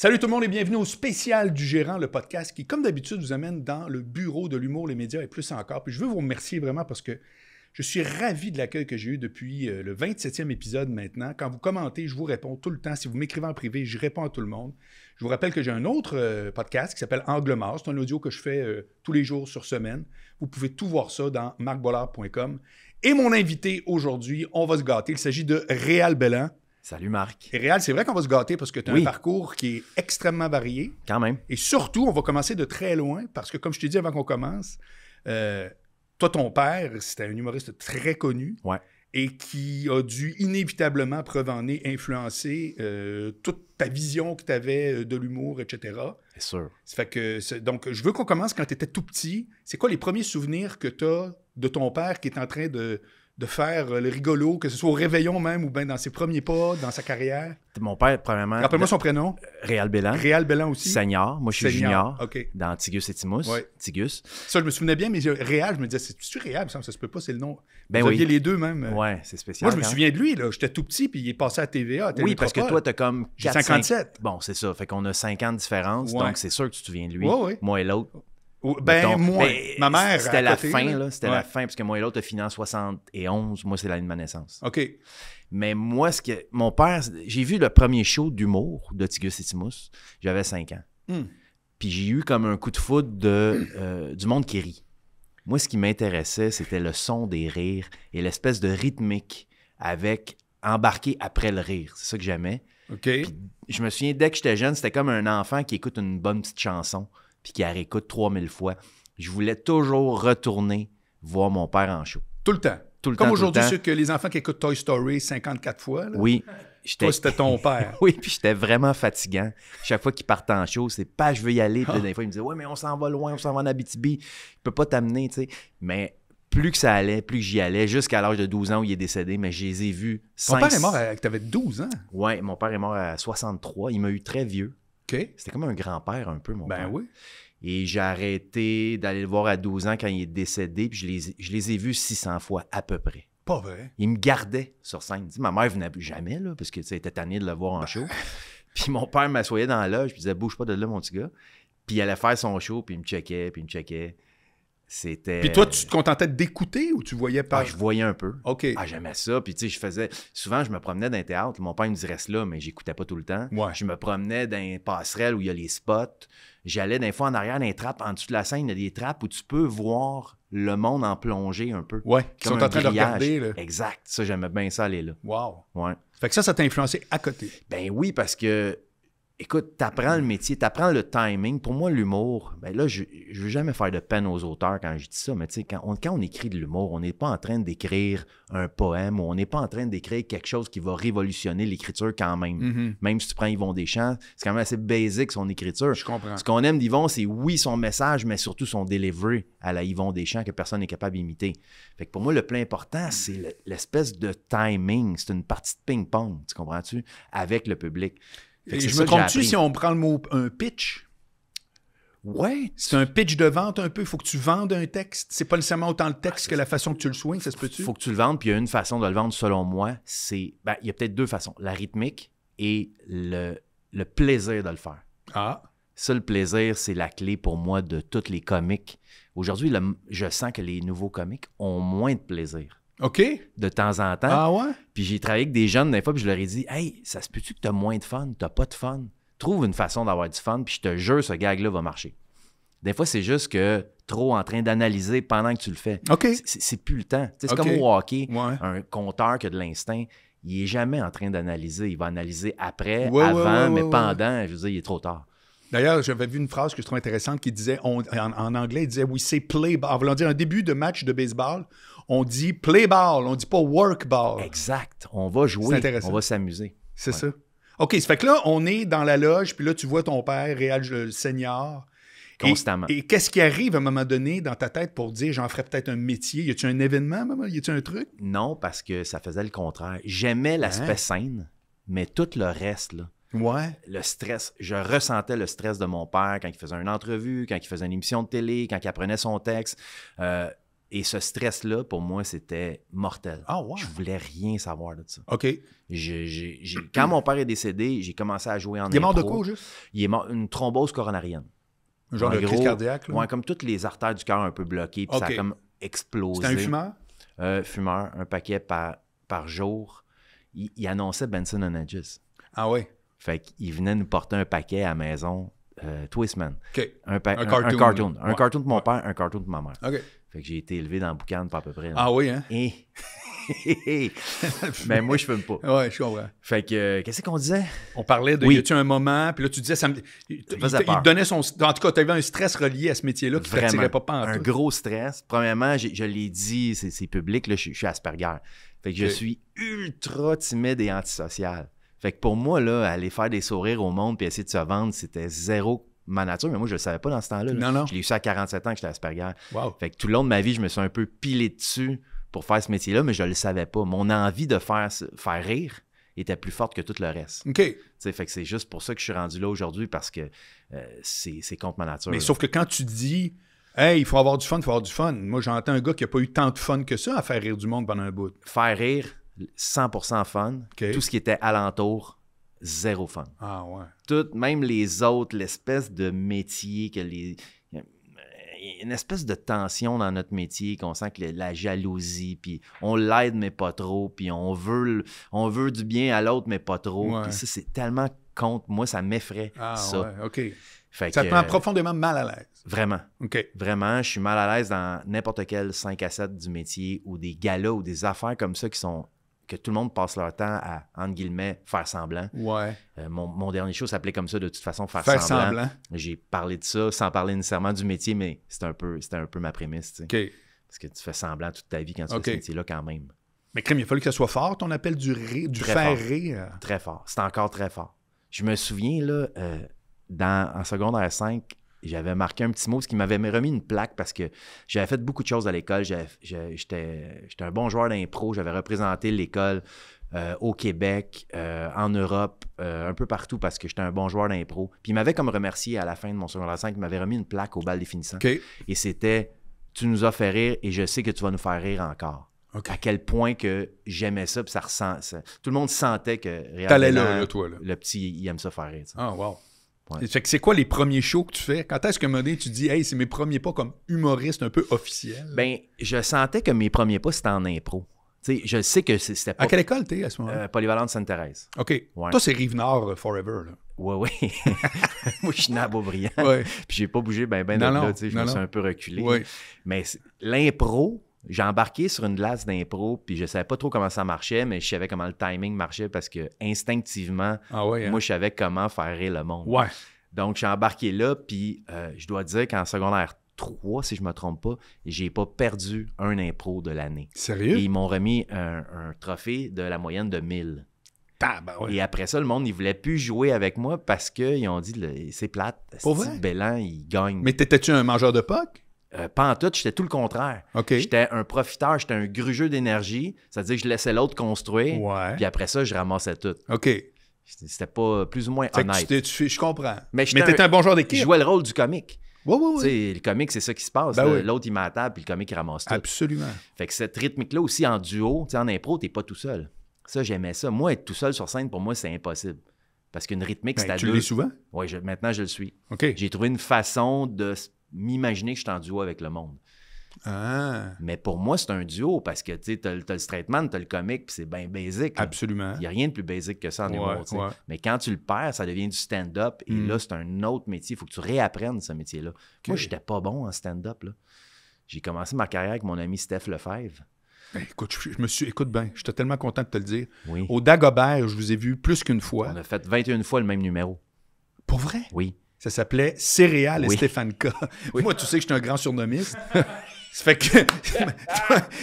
Salut tout le monde et bienvenue au spécial du gérant, le podcast qui, comme d'habitude, vous amène dans le bureau de l'humour, les médias et plus encore. Puis je veux vous remercier vraiment parce que je suis ravi de l'accueil que j'ai eu depuis euh, le 27e épisode maintenant. Quand vous commentez, je vous réponds tout le temps. Si vous m'écrivez en privé, je réponds à tout le monde. Je vous rappelle que j'ai un autre euh, podcast qui s'appelle Angle Mars, C'est un audio que je fais euh, tous les jours sur semaine. Vous pouvez tout voir ça dans marcbollard.com. Et mon invité aujourd'hui, on va se gâter. Il s'agit de Réal Bellin. Salut Marc. Et Réal, c'est vrai qu'on va se gâter parce que tu as un parcours qui est extrêmement varié. Quand même. Et surtout, on va commencer de très loin parce que, comme je t'ai dit avant qu'on commence, euh, toi, ton père, c'était un humoriste très connu. Et qui a dû inévitablement, preuve en influencer euh, toute ta vision que tu avais euh, de l'humour, etc. C'est sûr. fait que, donc, je veux qu'on commence quand tu étais tout petit. C'est quoi les premiers souvenirs que tu as de ton père qui est en train de, de faire euh, le rigolo, que ce soit au réveillon même ou bien dans ses premiers pas, dans sa carrière? Mon père, premièrement. Rappelle-moi son prénom. Réal Bélan. Réal Bélan aussi. Senior. Moi, je suis junior. Dans Tigus et Timus. Oui. Tigus. Ça, je me souvenais bien, mais Réal, je me disais, c'est-tu Réal? Ça, se peut pas, c'est le nom. Ben oui. aviez les deux même. Euh. Ouais, c'est spécial. Moi, je me hein. souviens de lui, là. J'étais tout petit, puis il est passé à TVA. oui, parce que toi, t'as comme. 57. Bon, c'est ça. Fait qu'on a 5 ans de différence, donc c'est sûr que tu te souviens de lui. Moi et l'autre, ben, moi, ben, ma mère. C'était la fin, là. c'était la fin, parce que moi et l'autre, a fini en 71. Moi, c'est l'année de ma naissance. OK. Mais moi, ce que. Mon père, j'ai vu le premier show d'humour de Tigus et Timus. J'avais 5 ans. Hmm. Puis j'ai eu comme un coup de foot de, euh, du monde qui rit. Moi, ce qui m'intéressait, c'était le son des rires et l'espèce de rythmique avec Embarquer après le rire. C'est ça que j'aimais. OK. je me souviens, dès que j'étais jeune, c'était comme un enfant qui écoute une bonne petite chanson puis qui a réécoute 3000 fois. Je voulais toujours retourner voir mon père en show. Tout le temps. Tout le Comme aujourd'hui, ceux que les enfants qui écoutent Toy Story 54 fois. Oui. Toi, c'était ton père. oui, puis j'étais vraiment fatigant. Chaque fois qu'il partait en show, c'est pas je veux y aller. Puis ah. des fois, il me disait Ouais, mais on s'en va loin, on s'en va en Abitibi. Je peux pas t'amener, tu sais. Mais plus que ça allait, plus j'y allais, jusqu'à l'âge de 12 ans où il est décédé, mais je les ai vus. Ton père est mort à... tu avais 12 ans. Oui, mon père est mort à 63. Il m'a eu très vieux. C'était comme un grand-père un peu, mon ben oui. Et j'ai arrêté d'aller le voir à 12 ans quand il est décédé, puis je les, je les ai vus 600 fois à peu près. Pas vrai. Il me gardait sur scène. ma mère venait jamais, là, parce que était tanné de le voir en ben. show. puis mon père m'assoyait dans la loge, puis il disait Bouge pas de là, mon petit gars. Puis il allait faire son show, puis il me checkait, puis il me checkait. C'était. Puis toi, tu te contentais d'écouter ou tu voyais ah, pas? je voyais un peu. OK. Ah, j'aimais ça. Puis tu sais, je faisais. Souvent, je me promenais dans un théâtre. Mon père me dirait cela, mais j'écoutais pas tout le temps. Je me promenais dans les passerelles où il y a les spots. J'allais des fois en arrière dans trappe trappes. En dessous de la scène, il y a des trappes où tu peux voir le monde en plongée un peu. Ouais. sont en train de regarder. Exact. Ça, j'aimais bien ça aller là. Wow. Fait que ça, ça t'a influencé à côté. Ben oui, parce que écoute, apprends le métier, tu apprends le timing. Pour moi, l'humour, ben là, je, ne veux jamais faire de peine aux auteurs quand je dis ça, mais tu sais, quand on, écrit de l'humour, on n'est pas en train d'écrire un poème ou on n'est pas en train d'écrire quelque chose qui va révolutionner l'écriture quand même. Mhm. Même si tu prends Yvon Deschamps, c'est quand même assez basic son écriture. Je comprends. Ce qu'on aime d'Yvon, c'est oui, son message, mais surtout son delivery à la Yvon Deschamps que personne n'est capable d'imiter. Fait que pour moi, le plus important, c'est l'espèce de timing. C'est une partie de ping-pong, tu comprends-tu, avec le public je me trompe-tu si on prend le mot un pitch? Ouais, c'est un pitch de vente un peu. Il faut que tu vendes un texte. C'est pas nécessairement autant le texte ah, que la façon que tu le soignes, ça se peut-tu? faut que tu le vendes. Puis il y a une façon de le vendre, selon moi. c'est ben, Il y a peut-être deux façons. La rythmique et le, le plaisir de le faire. Ah. Ça, le plaisir, c'est la clé pour moi de tous les comiques. Aujourd'hui, je sens que les nouveaux comiques ont moins de plaisir. OK. De temps en temps. Ah ouais? Puis j'ai travaillé avec des jeunes des fois, puis je leur ai dit Hey, ça se peut-tu que t'as moins de fun? T'as pas de fun? Trouve une façon d'avoir du fun, puis je te jure, ce gag-là va marcher. Des fois, c'est juste que trop en train d'analyser pendant que tu le fais. OK. C'est plus le temps. C'est comme au hockey, un compteur qui a de l'instinct. Il n'est jamais en train d'analyser. Il va analyser après, avant, mais pendant. Je veux dire, il est trop tard. D'ailleurs, j'avais vu une phrase que je trouve intéressante qui disait, en, anglais, il disait, we say play En voulant dire un début de match de baseball, on dit play ball, on dit pas work ball. Exact. On va jouer, on va s'amuser. C'est ça. OK, ça fait que là, on est dans la loge, puis là, tu vois ton père, Réal le euh, senior. Constamment. Et, qu'est-ce qui arrive à un moment donné dans ta tête pour dire j'en ferais peut-être un métier Y a t il un événement, maman Y a t il un truc Non, parce que ça faisait le contraire. J'aimais l'aspect hein? scène, mais tout le reste, là. Ouais. Le stress, je ressentais le stress de mon père quand il faisait une entrevue, quand il faisait une émission de télé, quand il apprenait son texte. Euh, et ce stress-là, pour moi, c'était mortel. Je ah, wow. Je voulais rien savoir de ça. OK. Quand mon père est décédé, j'ai commencé à jouer en Il est mort de quoi, juste? Il est mort une thrombose coronarienne. Un genre de crise cardiaque? comme toutes les artères du cœur un peu bloquées, puis ça a comme explosé. C'était un fumeur? Un fumeur, un paquet par, par jour. Il, annonçait Benson Hedges. Ah oui? Fait qu'il venait nous porter un paquet à la maison euh, Twistman. Un, un, cartoon. Un cartoon, de mon père, un cartoon de ma mère. Fait que j'ai été élevé dans le boucan pas à peu près. Ah oui, hein? mais moi, je fume pas. Ouais, je comprends. Fait que, euh, qu'est-ce qu'on disait? On parlait de, y a un moment, puis là, tu disais, ça me... donnait son... En tout cas, tu avais un stress relié à ce métier-là qui ne pas pas Un gros stress. Premièrement, je l'ai dit, c'est public, là, je, suis Asperger. Fait que je suis ultra timide et antisocial. Fait que pour moi, là, aller faire des sourires au monde puis essayer de se vendre, c'était zéro ma nature, mais moi, je le savais pas dans ce temps-là. Non, Je l'ai eu ça à 47 ans que j'étais Asperger. Wow. Fait que tout le long de ma vie, je me suis un peu pilé dessus pour faire ce métier-là, mais je le savais pas. Mon envie de faire, faire rire était plus forte que tout le reste. OK. fait que c'est juste pour ça que je suis rendu là aujourd'hui parce que euh, c'est contre ma nature. Mais sauf que quand tu dis Hey, il faut avoir du fun, il faut avoir du fun. Moi, j'entends un gars qui n'a pas eu tant de fun que ça à faire rire du monde pendant un bout. Faire rire, 100% fun. Tout ce qui était alentour, zéro fun. Ah, même les autres, l'espèce de métier que les euh, une espèce de tension dans notre métier qu'on sent que la jalousie, puis on l'aide, mais pas trop, puis on veut, on veut du bien à l'autre, mais pas trop. ça, c'est tellement contre moi, ça m'effraie. Ah, ça. OK. ça rend profondément mal à l'aise. Vraiment. OK. Vraiment, je suis mal à l'aise dans n'importe quel 5 à 7 du métier ou des galas ou des affaires comme ça qui sont que tout le monde passe leur temps à, entre guillemets, faire semblant. Ouais. Euh, mon, dernier show s'appelait comme ça, de toute façon, faire, semblant. J'ai parlé de ça sans parler nécessairement du métier, mais c'était un peu, un peu ma prémisse. Ok. Parce que tu fais semblant toute ta vie quand tu fais ce métier-là quand même. Mais crème, il a fallu que ça soit fort, ton appel du, du faire rire. Très fort. C'est encore très fort. Je me souviens, là, euh, dans, en secondaire 5, j'avais marqué un petit mot, ce qui m'avait remis une plaque parce que j'avais fait beaucoup de choses à l'école. J'étais un bon joueur d'impro, j'avais représenté l'école euh, au Québec, euh, en Europe, euh, un peu partout parce que j'étais un bon joueur d'impro. Puis il m'avait comme remercié à la fin de mon secondaire 5, il m'avait remis une plaque au bal des finissants. Et c'était Tu nous as fait rire et je sais que tu vas nous faire rire encore. À quel point que j'aimais ça, puis ça tout le monde sentait que réellement, là, toi, le petit, il aime ça faire rire. Ah, wow c'est quoi les premiers shows que tu fais? Quand est-ce que Modin, tu dis, hey, c'est mes premiers pas comme humoriste un peu officiel? Ben, je sentais que mes premiers pas, c'était en impro. sais je sais que c'était pas. À quelle école tu es à ce moment-là? Polyvalent euh, Polyvalente Sainte-Thérèse. OK. Toi, c'est Rive-Nord euh, Forever. Là. oui. ouais. Moi, je suis né Puis j'ai pas bougé ben ben non, là, Je me suis un peu reculé. Mais l'impro, j'ai embarqué sur une glace d'impro, puis je savais pas trop comment ça marchait, mais je savais comment le timing marchait parce que instinctivement, ah hein? moi, je savais comment faire rire le monde. Ouais. Donc, j'ai embarqué là, puis euh, je dois dire qu'en secondaire 3, si je me trompe pas, j'ai pas perdu un impro de l'année. Sérieux? ils m'ont remis un, trophée de la moyenne de 1000. Et après ça, le monde, ne voulait plus jouer avec moi parce qu'ils ont dit, c'est plate, c'est Bélan, il gagne. Mais t'étais-tu un mangeur de pâques? Euh, en tout, j'étais tout le contraire. J'étais un profiteur, j'étais un grugeux d'énergie. Ça veut dire que je laissais l'autre construire. Puis après ça, je ramassais tout. OK. C'était pas plus ou moins honnête. je comprends. Mais t'étais un, un, bon joueur d'équipe. Je jouais le rôle du comique. Oui, Le comique, c'est ça qui se passe. Ben l'autre, il m'attaque, puis le comique, il ramasse tout. Absolument. Fait que cette rythmique-là aussi, en duo, en impro, t'es pas tout seul. Ça, j'aimais ça. Moi, être tout seul sur scène, pour moi, c'est impossible. Parce qu'une rythmique, ben, c'est à tu deux. Tu l'es souvent? Oui, maintenant, je le suis. OK. J'ai trouvé une façon de m'imaginer que je suis en duo avec le monde. Ah. Mais pour moi, c'est un duo parce que tu as, le straight man, tu as le comique, puis c'est bien basique. Absolument. Il n'y a rien de plus basique que ça en Mais quand tu le perds, ça devient du stand-up. Et mm. là, c'est un autre métier. Il faut que tu réapprennes ce métier-là. Moi, j'étais pas bon en stand-up. J'ai commencé ma carrière avec mon ami Steph Lefebvre. Ben, écoute, je, me suis, écoute bien, j'étais tellement content de te le dire. Au Dagobert, je vous ai vu plus qu'une fois. On a fait 21 fois le même numéro. Pour vrai? Oui. Ça s'appelait Céréales et Stéphane Moi, tu sais que je suis un grand surnomiste. Ça fait que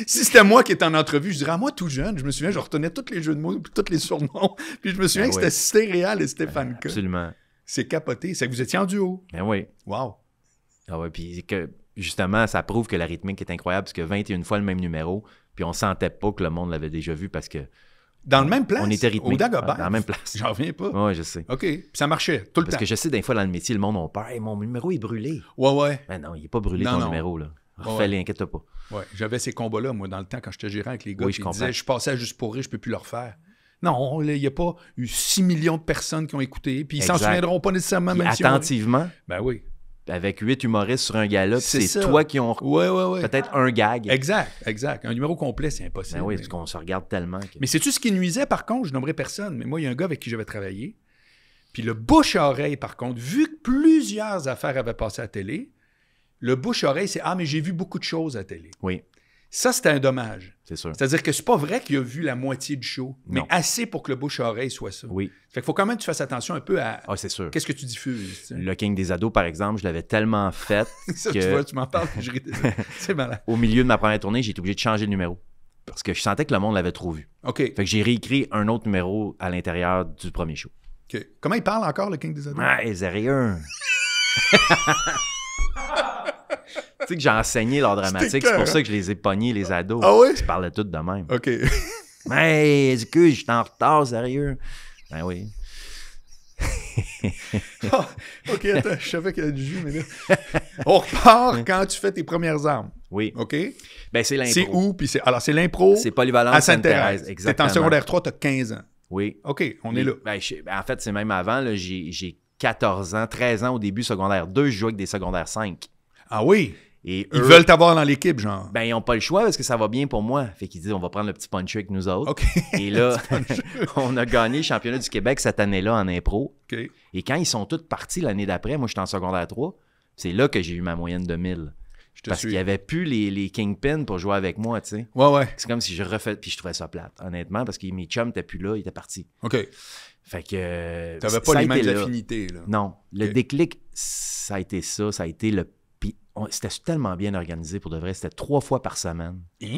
si c'était moi qui étais en entrevue, je dirais à ah, moi tout jeune, je me souviens, je retenais tous les jeux de mots, puis tous les surnoms, puis je me souviens ben que c'était Céréales et Stéphane ben, Absolument. C'est capoté, c'est que vous étiez en duo. Ben oui. Wow. Ah ouais, puis que justement, ça prouve que la rythmique est incroyable parce que 21 fois le même numéro, puis on sentait pas que le monde l'avait déjà vu parce que dans le même place. On était rythmé. Dans la même place. J'en reviens pas. Oui, je sais. OK. Puis ça marchait tout le Parce temps. Parce que je sais, des fois, dans le métier, le monde, on peur. mon numéro est brûlé. Ouais, ouais. Mais ben non, il n'est pas brûlé ton numéro, là. Fallait, inquiète pas. Ouais, j'avais ces combats-là, moi, dans le temps, quand j'étais gérant avec les gars. Oui, je disaient, je passais juste pour rire, je peux plus le refaire. Non, il n'y a pas eu 6 millions de personnes qui ont écouté, puis ils s'en souviendront pas nécessairement. Même attentivement. Ben oui avec huit humoristes sur un galop, c'est toi qui ont peut-être un gag. Exact, exact. Un numéro complet, c'est impossible. Ben oui, parce qu'on se regarde tellement. Mais c'est-tu ce qui nuisait, par contre? Je nommerai personne, mais moi, il y a un gars avec qui j'avais travaillé. Puis le bouche-oreille, par contre, vu que plusieurs affaires avaient passé à la télé, le bouche-oreille, c'est « Ah, mais j'ai vu beaucoup de choses à la télé. » Oui. Ça, c'était un dommage. C'est sûr. C'est-à-dire que c'est pas vrai qu'il a vu la moitié du show, mais assez pour que le bouche-oreille soit ça. Oui. Fait qu'il faut quand même que tu fasses attention un peu à. Ah, c'est sûr. Qu'est-ce que tu diffuses. Le King des ados, par exemple, je l'avais tellement fait. ça, que... tu vois, tu m'en parles, je C'est malin. Au milieu de ma première tournée, j'ai été obligé de changer de numéro. Parce que je sentais que le monde l'avait trop vu. OK. Fait que j'ai réécrit un autre numéro à l'intérieur du premier show. OK. Comment il parle encore, le King des ados? Ah, il tu sais que j'ai enseigné l'art dramatique, c'est pour ça que je les ai pognés, les ados. Ah oui? Tu parlaient toutes de même. OK. Mais, excuse, je suis en retard, sérieux. Ben oui. Ah, ok, attends, je savais qu'il y a du jus, mais là. On repart quand tu fais tes premières armes. Oui. OK? Ben, c'est l'impro. C'est où? Puis c'est, alors, c'est l'impro. C'est polyvalent à Sainte-Thérèse. Exactement. T'es en secondaire 3, t'as 15 ans. Oui. OK, on est là. Ben, ben, en fait, c'est même avant. j'ai, 14 ans, 13 ans au début, secondaire 2, je jouais avec des secondaires 5. Ah oui? Et ils veulent t'avoir dans l'équipe, genre. Ben, ils n'ont pas le choix parce que ça va bien pour moi. Fait qu'ils disent, on va prendre le petit puncher avec nous autres. Et là, on a gagné le championnat du Québec cette année-là en impro. Okay. Et quand ils sont tous partis l'année d'après, moi, j'étais en secondaire 3, c'est là que j'ai eu ma moyenne de 1000. parce qu'il n'y avait plus les, les kingpins pour jouer avec moi, tu sais. Ouais, ouais. C'est comme si je refais. Puis je trouvais ça plate, honnêtement, parce que mes chums n'étaient plus là, ils étaient partis. OK. Fait que. Euh, T'avais pas les mêmes affinités, là. Non. Le déclic, ça a été ça. Ça a été le c'était tellement bien organisé pour de vrai. C'était trois fois par semaine. Hein?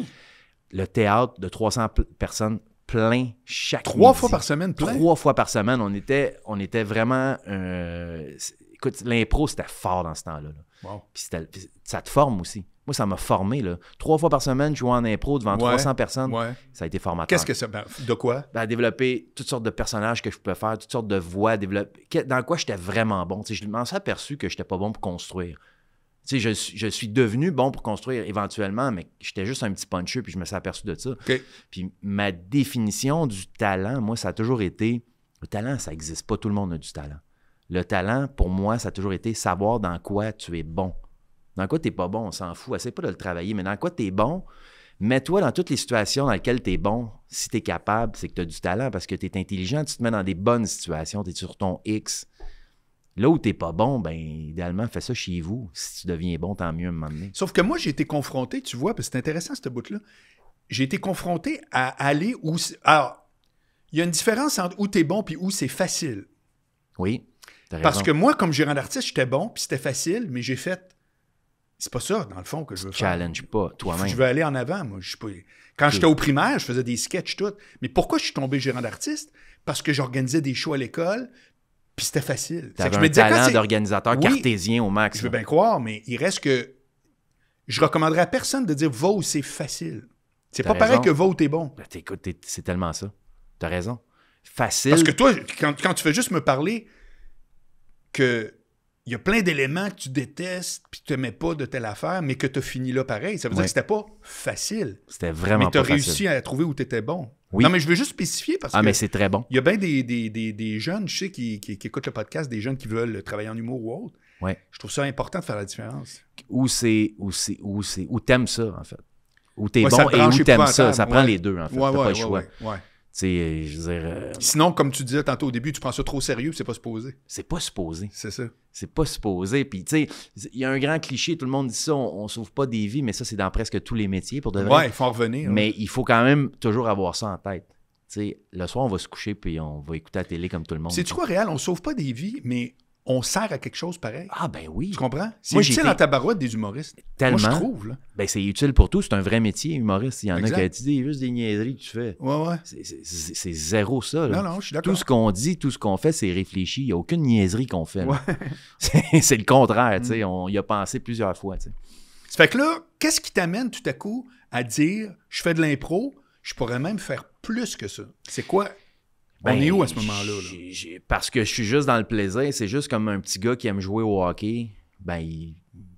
Le théâtre de 300 personnes plein chaque Trois fois par semaine plein? Trois fois par semaine. On était, on était vraiment... Euh, écoute, l'impro, c'était fort dans ce temps-là. ça te forme aussi. Moi, ça m'a formé. Là. Trois fois par semaine, jouer en impro devant 300 personnes, ça a été formateur. Qu'est-ce que ça... Ben, de quoi? Ben, développer toutes sortes de personnages que je pouvais faire, toutes sortes de voix, développer... dans quoi j'étais vraiment bon. sais je m'en suis aperçu que j'étais pas bon pour construire je, suis devenu bon pour construire éventuellement, mais j'étais juste un petit puncher, puis je me suis aperçu de ça. Puis ma définition du talent, moi, ça a toujours été, le talent, ça n'existe pas, tout le monde a du talent. Le talent, pour moi, ça a toujours été savoir dans quoi tu es bon. Dans quoi tu n'es pas bon, on s'en fout, c'est pas de le travailler, mais dans quoi tu es bon, mets-toi dans toutes les situations dans lesquelles tu es bon. Si tu es capable, c'est que tu as du talent parce que tu es intelligent, tu te mets dans des bonnes situations, tu es sur ton X. Là où t'es pas bon, ben idéalement, fais ça chez vous. Si tu deviens bon, tant mieux à un Sauf que moi, j'ai été confronté, tu vois, parce que c'est intéressant, ce bout-là. J'ai été confronté à aller où... Alors, il y a une différence entre où es bon puis où c'est facile. Oui, Parce que moi, comme gérant d'artiste, j'étais bon, puis c'était facile, mais j'ai fait... C'est pas ça, dans le fond, que je veux faire. Challenge pas, toi-même. Je veux aller en avant, moi. Quand j'étais au primaire, je faisais des sketchs, tout. Mais pourquoi je suis tombé gérant d'artiste? Parce que j'organisais des shows à l'école, puis c'était facile. c'est un talent d'organisateur cartésien au max. Je veux bien croire, mais il reste que... Je recommanderais à personne de dire « vote, c'est facile ». C'est pas pareil que vaux t'es bon. Ben, écoute, c'est tellement ça. T'as raison. Facile. Parce que toi, quand, quand tu fais juste me parler que il y a plein d'éléments que tu détestes puis que tu n'aimais pas de telle affaire, mais que tu as fini là pareil. Ça veut dire que c'était pas facile. C'était vraiment mais pas facile. Mais tu as réussi à trouver où tu étais bon. Non, mais je veux juste spécifier parce ah, que. Ah, mais c'est très bon. Il y a bien des, des, jeunes, je sais, qui, écoutent le podcast, des jeunes qui veulent travailler en humour ou autre. Ouais. Je trouve ça important de faire la différence. Où c'est. Où c'est. Où c'est. Où t'aimes ça, en fait. Où t'es bon et où t'aimes ça. Ça prend les deux, en fait. T'as pas le choix. Euh, euh, Sinon, comme tu disais tantôt au début, tu prends ça trop sérieux, c'est pas supposé. C'est pas supposé. C'est ça. C'est pas supposé. Puis, tu sais, il y a un grand cliché, tout le monde dit ça, on, sauve pas des vies, mais ça, c'est dans presque tous les métiers pour devenir... Ouais, il faut en revenir. Mais il faut quand même toujours avoir ça en tête. Tu sais, le soir, on va se coucher puis on va écouter la télé comme tout le monde. C'est-tu quoi, Réal? On sauve pas des vies, mais on sert à quelque chose pareil. Ah ben oui. Tu comprends? C'est utile dans ta tabarouette des humoristes. Tellement. Moi, je trouve. Ben c'est utile pour tout. C'est un vrai métier, humoriste. Il y en a qui a juste des niaiseries que tu fais. Ouais, ouais. C'est zéro ça. Non, non, je suis d'accord. Tout ce qu'on dit, tout ce qu'on fait, c'est réfléchi. Il n'y a aucune niaiserie qu'on fait. c'est le contraire, tu sais. Mm. On y a pensé plusieurs fois, tu Ça fait que là, qu'est-ce qui t'amène tout à coup à dire, je fais de l'impro, je pourrais même faire plus que ça? C'est quoi ben, on est ben, où à ce moment-là? Parce que je suis juste dans le plaisir. C'est juste comme un petit gars qui aime jouer au hockey. Ben,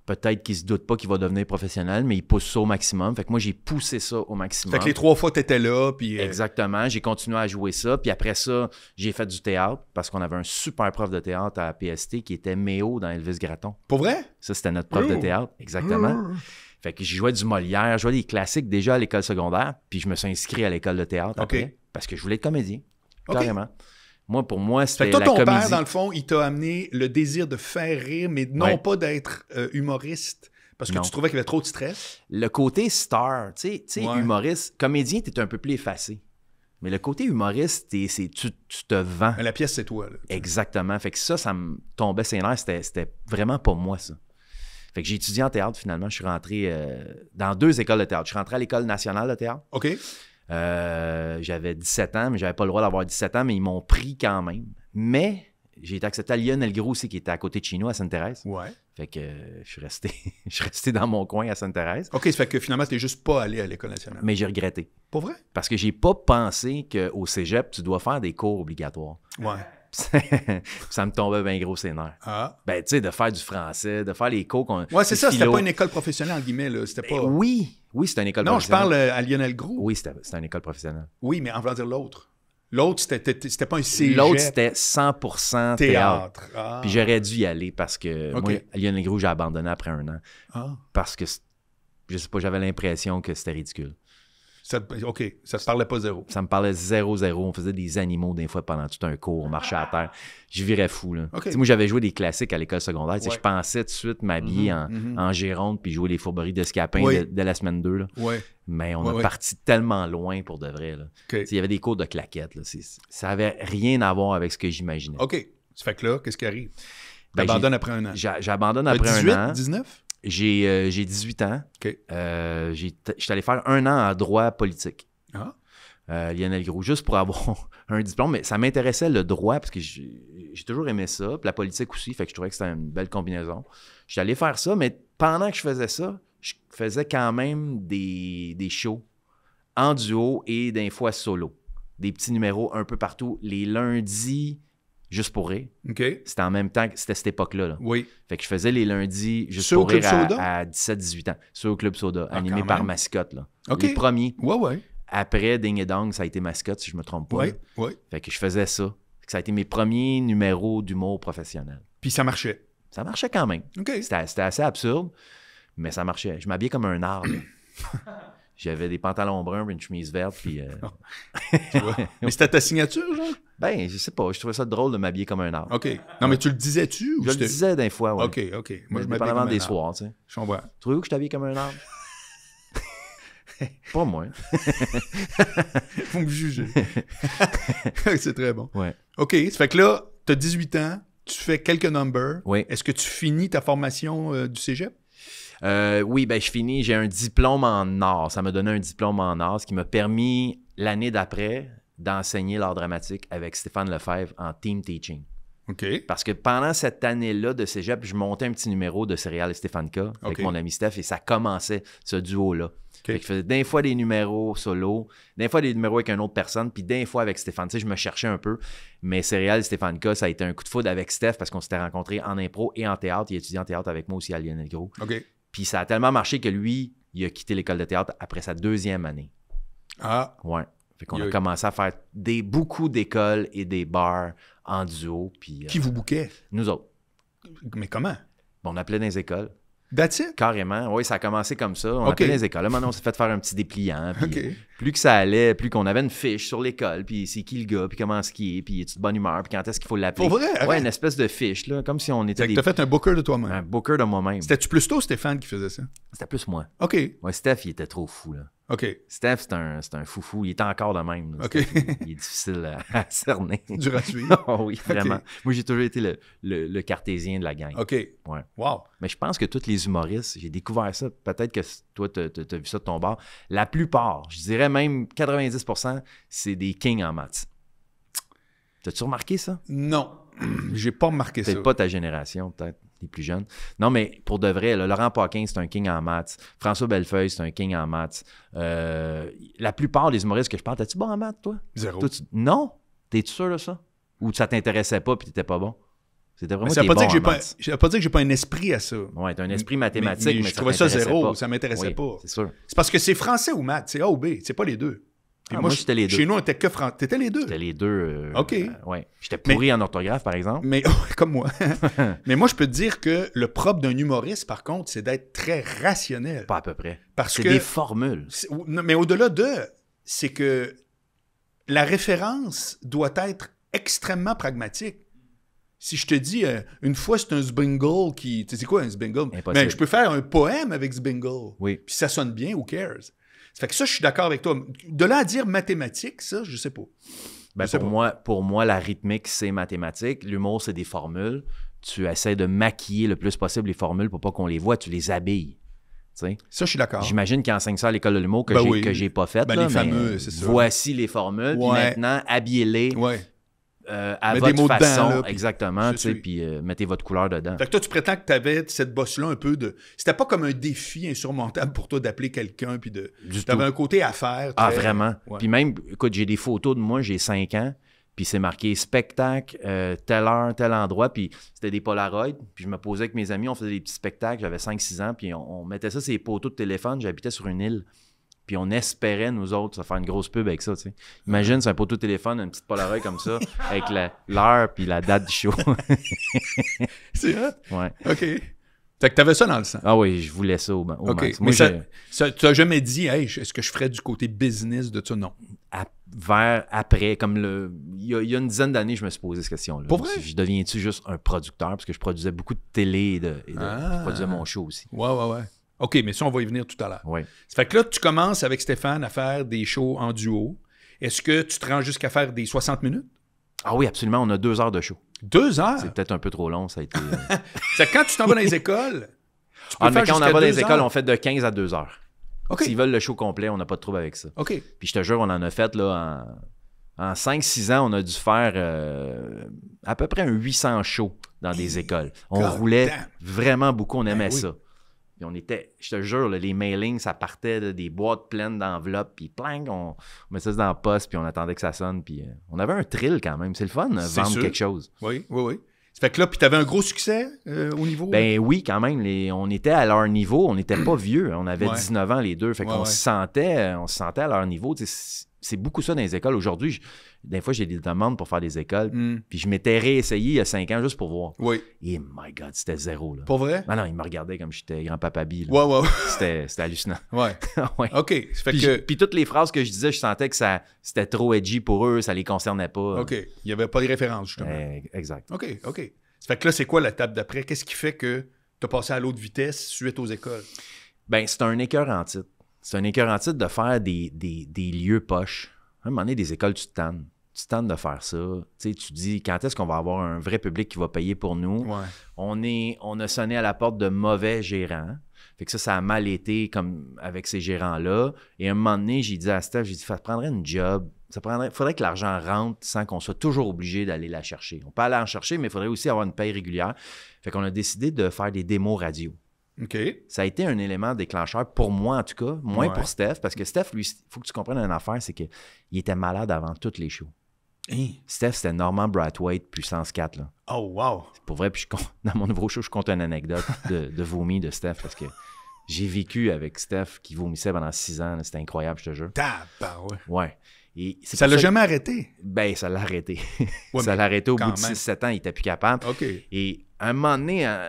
peut-être qu'il se doute pas qu'il va devenir professionnel, mais il pousse ça au maximum. Fait que moi, j'ai poussé ça au maximum. Fait que les trois fois, tu étais là. Puis, euh, Exactement. J'ai continué à jouer ça. Puis après ça, j'ai fait du théâtre parce qu'on avait un super prof de théâtre à PST qui était Méo dans Elvis Gratton. Pour vrai? Ça, c'était notre prof de oh. théâtre. Exactement. Oh. Fait que j'ai joué du Molière, je jouais des classiques déjà à l'école secondaire. Puis je me suis inscrit à l'école de théâtre parce que je voulais être comédien. Carrément. Moi, pour moi, c'était la ton père, dans le fond, il t'a amené le désir de faire rire, mais non pas d'être euh, humoriste. Parce que tu trouvais qu'il y avait trop de stress. Le côté star, tu sais, humoriste, comédien, t'es un peu plus effacé. Mais le côté humoriste, c'est, tu, tu, te vends. la pièce, c'est toi. Exactement. Fait que ça, ça me tombait C'était vraiment pas moi, ça. Fait que j'ai étudié en théâtre, finalement. Je suis rentré euh, dans deux écoles de théâtre. Je suis rentré à l'École nationale de théâtre. OK. Euh, j'avais 17 ans, mais j'avais pas le droit d'avoir 17 ans, mais ils m'ont pris quand même. Mais j'ai été accepté à Lionel Gros aussi, qui était à côté de Chino à Sainte-Thérèse. Ouais. Fait que je, suis resté, je suis resté dans mon coin à Sainte-Thérèse. OK, ça fait que finalement, tu n'es juste pas allé à l'École nationale. Mais j'ai regretté. Pour vrai? Parce que j'ai pas pensé qu'au cégep, tu dois faire des cours obligatoires. Ouais. ça me tombait bien gros ses nerfs. Ah. Ben, tu sais, de faire du français, de faire les cours qu'on. Ouais, c'est ça, c'était pas une école professionnelle, en guillemets, ben oui, oui, c'est une école non, professionnelle. Non, je parle euh, à Lionel Gros. Oui, c'était une école professionnelle. Oui, mais en voulant dire l'autre. L'autre, c'était pas un cégep. L'autre, c'était 100% théâtre. Ah. Puis j'aurais dû y aller parce que moi, Lionel Gros, j'ai abandonné après un an. Ah. Parce que, je sais pas, j'avais l'impression que c'était ridicule. Ça, OK, ça te parlait pas zéro. Ça me parlait zéro, zéro. On faisait des animaux des fois pendant tout un cours, on marchait à terre. Je virais fou. Là. Moi, j'avais joué des classiques à l'école secondaire. Je pensais tout de suite m'habiller mhm, mhm. en, Gironde puis jouer les fourberies de Scapin de, la semaine 2. Mais on est parti tellement loin pour de vrai. Il y avait des cours de claquettes. Là. Ça n'avait rien à voir avec ce que j'imaginais. OK. Ça fait que là, qu'est-ce qui arrive? J'abandonne ben, après un an. J'abandonne après un an. 19? J'ai 18 euh, ans. Euh, j'étais je suis allé faire un an à droit politique. Ah. Euh, Lionel Gros, juste pour avoir un diplôme, mais ça m'intéressait le droit parce que j'ai toujours aimé ça, puis la politique aussi, fait que je trouvais que c'était une belle combinaison. J'étais allé faire ça, mais pendant que je faisais ça, je faisais quand même des, des shows en duo et des fois solo. Des petits numéros un peu partout. Les lundis, juste pour rire. C'était en même temps que c'était cette époque-là. Oui. Fait que je faisais les lundis juste pour rire à, 17-18 ans. Sur le Club Soda, ah, animé par mascotte. Là. Okay. Les premiers. Ouais, Après Ding et Dong, ça a été mascotte, si je me trompe pas. Oui, oui. Fait que je faisais ça. Ça a été mes premiers numéros d'humour professionnel. Puis ça marchait. Ça marchait quand même. C'était assez absurde, mais ça marchait. Je m'habillais comme un arbre. J'avais des pantalons bruns, une chemise verte, puis. Euh, mais c'était ta signature, genre? Ben, je sais pas, je trouvais ça drôle de m'habiller comme un arbre. OK. Non, mais tu le disais-tu Je, le disais d'un fois, oui. OK, OK. Moi, je m'habille des soirs, tu sais. Je comprends. que je t'habille comme un arbre? pas moi. faut me juger. c'est très bon. Ouais. OK, ça fait que là, tu as 18 ans, tu fais quelques numbers. Oui. Est-ce que tu finis ta formation euh, du cégep? Euh, oui, ben je finis, j'ai un diplôme en arts. Ça m'a donné un diplôme en arts, ce qui m'a permis l'année d'après, d'enseigner l'art dramatique avec Stéphane Lefebvre en team teaching. OK. Parce que pendant cette année-là de cégep, je montais un petit numéro de Serial et Stéphane K avec mon ami Steph et ça commençait ce duo-là. Okay. je faisais des fois des numéros solo, des fois des numéros avec une autre personne, puis des fois avec Stéphane. Tu sais, je me cherchais un peu, mais Céréal et Stéphane K, ça a été un coup de foudre avec Steph parce qu'on s'était rencontrés en impro et en théâtre. Il étudiait en théâtre avec moi aussi à Lionel Gros. Puis ça a tellement marché que lui, il a quitté l'école de théâtre après sa deuxième année. Ah. Ouais. Fait qu'on a commencé à faire des, beaucoup d'écoles et des bars en duo. Puis, Qui vous euh, bouquait? Nous autres. Mais comment? on appelait dans les écoles. That's Carrément. Oui, ça a commencé comme ça. On appelait les écoles. maintenant, on s'est fait faire un petit dépliant. Puis Plus que ça allait, plus qu'on avait une fiche sur l'école, puis c'est qui le gars, puis comment est ce qu'il est, puis tu de bonne humeur, puis quand est-ce qu'il faut l'appeler. Ouais, une espèce de fiche, là, comme si on était. T'as fait un booker de toi-même. Un booker de moi-même. C'était-tu plus tôt Stéphane qui faisait ça? C'était plus moi. OK. Ouais, Steph, il était trop fou, là. OK. Steph, c'est un, un, foufou. Il est encore le même. Il est difficile à, cerner. Du à oh oui, vraiment. Moi, j'ai toujours été le, cartésien de la gang. OK. Ouais. Wow. Mais je pense que tous les humoristes, j'ai découvert ça. Peut-être que toi, tu as, vu ça de ton bord. La plupart, je dirais même 90 c'est des kings en maths. T'as-tu remarqué ça? Non. j'ai pas remarqué ça. C'est pas ta génération, peut-être les plus jeunes. Non, mais pour de vrai, Laurent Paquin, c'est un king en maths. François Bellefeuille, c'est un king en maths. Euh, la plupart des humoristes que je parle, tes tu bon en maths, toi? Zéro. Non? T'es-tu sûr de ça? Ou ça t'intéressait pas puis t'étais pas bon? C'était vraiment ça pas, bon pas, ça veut pas dire que j'ai pas un esprit à ça. Ouais, t'as un esprit mathématique, mais, je, trouvais ça zéro, ça m'intéressait pas. C'est sûr. C'est parce que c'est français ou maths, c'est A ou B, c'est pas les deux. Ah, moi, j'étais les deux. Chez nous, on que français. T'étais les deux? J'étais les deux. Euh, OK. Euh, ouais. J'étais pourri en orthographe, par exemple. Mais comme moi. mais moi, je peux te dire que le propre d'un humoriste, par contre, c'est d'être très rationnel. Pas à peu près. Parce que. C'est des formules. Mais au-delà de, c'est que la référence doit être extrêmement pragmatique. Si je te dis, euh, une fois, c'est un Zbingle qui. Tu sais quoi, un Zbingle? Mais ben, je peux faire un poème avec Zbingle. Oui. Puis ça sonne bien, who cares? Fait que ça, je suis d'accord avec toi. De là à dire mathématiques, ça, je sais pas. Ben pour, Moi, pour moi, la rythmique, c'est mathématique. L'humour, c'est des formules. Tu essaies de maquiller le plus possible les formules pour pas qu'on les voit. Tu les habilles. Ça, je suis d'accord. J'imagine qu'ils enseignent ça à l'école de l'humour que ben je j'ai pas fait. Ben, là, Voici les formules. Puis maintenant, habillez-les. Euh, à votre façon, exactement, puis euh, mettez votre couleur dedans. Fait toi, tu prétends que tu avais cette bosse-là un peu de... C'était pas comme un défi insurmontable pour toi d'appeler quelqu'un, puis de... Tu avais un côté à faire. Ah, vraiment? Puis même, écoute, j'ai des photos de moi, j'ai 5 ans, puis c'est marqué spectacle, euh, tel heure, tel endroit, puis c'était des Polaroids, puis je me posais avec mes amis, on faisait des petits spectacles, j'avais 5-6 ans, puis on, mettait ça sur les poteaux de téléphone, j'habitais sur une île. Puis on espérait, nous autres, se faire une grosse pub avec ça. Imagine, c'est un poteau téléphone, une petite Polaroid comme ça, avec l'heure puis la date du show. c'est vrai? Ouais. OK. Fait que t'avais ça dans le sang. Ah oui, je voulais ça au, max. Mais tu n'as jamais dit, hey, est-ce que je ferais du côté business de ça? Non. vers après, comme le. Il y, a une dizaine d'années, je me suis posé cette question-là. Pour vrai? Je deviens-tu juste un producteur? Parce que je produisais beaucoup de télé et, de, je ah. produisais mon show aussi. Ouais, ouais, ouais. OK, mais ça, on va y venir tout à l'heure. Oui. Ça fait que là, tu commences avec Stéphane à faire des shows en duo. Est-ce que tu te rends jusqu'à faire des 60 minutes? Ah oui, absolument. On a deux heures de show. Deux heures? C'est peut-être un peu trop long, ça a été. Euh. c'est quand tu t'en vas dans les écoles. Tu peux ah, mais quand on en va dans les écoles, on fait de 15 à 2 heures. Ok. S'ils veulent le show complet, on n'a pas de trouble avec ça. OK. Puis je te jure, on en a fait là, en, en 5-6 ans, on a dû faire euh, à peu près un 800 shows dans des écoles. On roulait vraiment beaucoup, on aimait ben ça. Puis on était, je te jure, les mailings, ça partait des boîtes pleines d'enveloppes, puis plein on, mettait ça dans le poste, puis on attendait que ça sonne, puis euh, on avait un thrill quand même. C'est le fun, euh, vendre quelque chose. Oui, oui, oui. Ça fait que là, puis t'avais un gros succès euh, au niveau? Ben oui, quand même. on était à leur niveau, on n'était pas vieux. Hein, on avait 19 ans les deux. Fait qu'on sentait, on se sentait à leur niveau. C'est beaucoup ça dans les écoles. Aujourd'hui, des fois, j'ai des demandes pour faire des écoles. Hmm. Puis je m'étais réessayé il y a cinq ans juste pour voir. Oui. Et my God, c'était zéro. Là. Pour vrai? Non, non, ils me regardaient comme j'étais grand-papa Bill. Ouais, ouais. C'était, c'était hallucinant. Ouais. OK. puis, toutes les phrases que je disais, je sentais que ça, c'était trop edgy pour eux, ça les concernait pas. OK. Il n'y avait pas de référence, justement. Eh, exact. OK, OK. Ça fait que là, c'est quoi la table d'après? Qu'est-ce qui fait que tu as passé à l'autre vitesse suite aux écoles? Ben, c'est un écœur en titre. C'est un écœur en titre de faire des, des lieux poches à un moment donné, des écoles, tu te Tu te de faire ça. Tu, te dis, quand est-ce qu'on va avoir un vrai public qui va payer pour nous? On, est, on a sonné à la porte de mauvais gérants. Fait que ça, ça a mal été comme avec ces gérants-là. Et à un moment donné, j'ai dit à Steph, j'ai dit, ça prendrait une job. Ça faudrait que l'argent rentre sans qu'on soit toujours obligé d'aller la chercher. On peut aller en chercher, mais il faudrait aussi avoir une paye régulière. Fait qu'on a décidé de faire des démos radio. Ça a été un élément déclencheur pour moi, en tout cas, moins pour Steph, parce que Steph, lui, il faut que tu comprennes une affaire, c'est qu'il était malade avant toutes les shows. Hein? Steph, c'était Norman Brathwaite, puissance 4. Là. Oh, wow! Pour vrai, puis dans mon nouveau show, je compte une anecdote de, vomi de Steph, parce que j'ai vécu avec Steph qui vomissait pendant 6 ans. C'était incroyable, je te jure. Ouais. Et ça l'a jamais arrêté? Ben, ça l'a arrêté. ça l'a arrêté au bout de 6-7 ans, il était plus capable. Et à un moment donné, euh,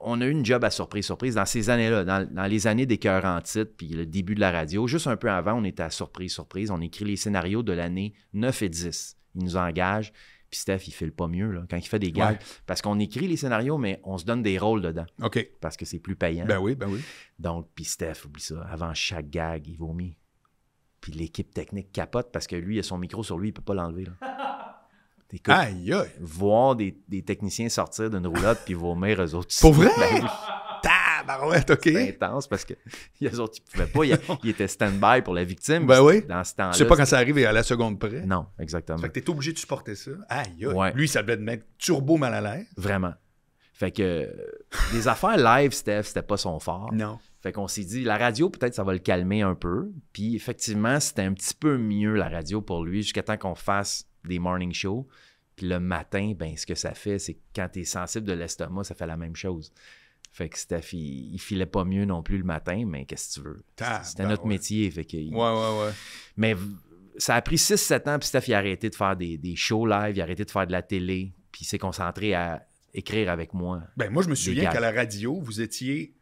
on a eu une job à surprise, surprise dans ces années-là, dans, les années des cœurs en titre, puis le début de la radio. Juste un peu avant, on était à surprise, surprise. On écrit les scénarios de l'année 9 et 10. Il nous engage. Puis Steph, il file pas mieux là, quand il fait des gags. Parce qu'on écrit les scénarios, mais on se donne des rôles dedans. OK. Parce que c'est plus payant. Ben oui, ben oui. Donc, puis Steph, oublie ça. Avant chaque gag, il vomit. Puis l'équipe technique capote parce que lui, il a son micro sur lui, il peut pas l'enlever. Voir des, techniciens sortir d'une roulotte puis vomir eux autres. Pour vrai? Tabarouette, OK. C'est intense parce que les pouvaient pas. Ils, étaient stand-by pour la victime. Ben oui. Dans ce temps-là. Tu sais pas quand ça arrive et à la seconde près. Non, exactement. Fait que t'es obligé de supporter ça. Aïe, Lui, ça devait te mettre turbo mal à l'air. Vraiment. Fait que euh, les affaires live, Steph, c'était pas son fort. Non. Fait qu'on s'est dit, la radio, peut-être, ça va le calmer un peu. Puis effectivement, c'était un petit peu mieux, la radio, pour lui, jusqu'à temps qu'on fasse des morning shows. Puis le matin, ben, ce que ça fait, c'est que quand tu es sensible de l'estomac, ça fait la même chose. Fait que Steph, il, filait pas mieux non plus le matin, mais qu'est-ce que tu veux? C'était notre métier. Fait que, ouais, ouais, ouais. Mais ça a pris 6-7 ans, puis Steph, il a arrêté de faire des, shows live, il a arrêté de faire de la télé, puis il s'est concentré à écrire avec moi. Ben, moi, je me souviens qu'à la radio, vous étiez.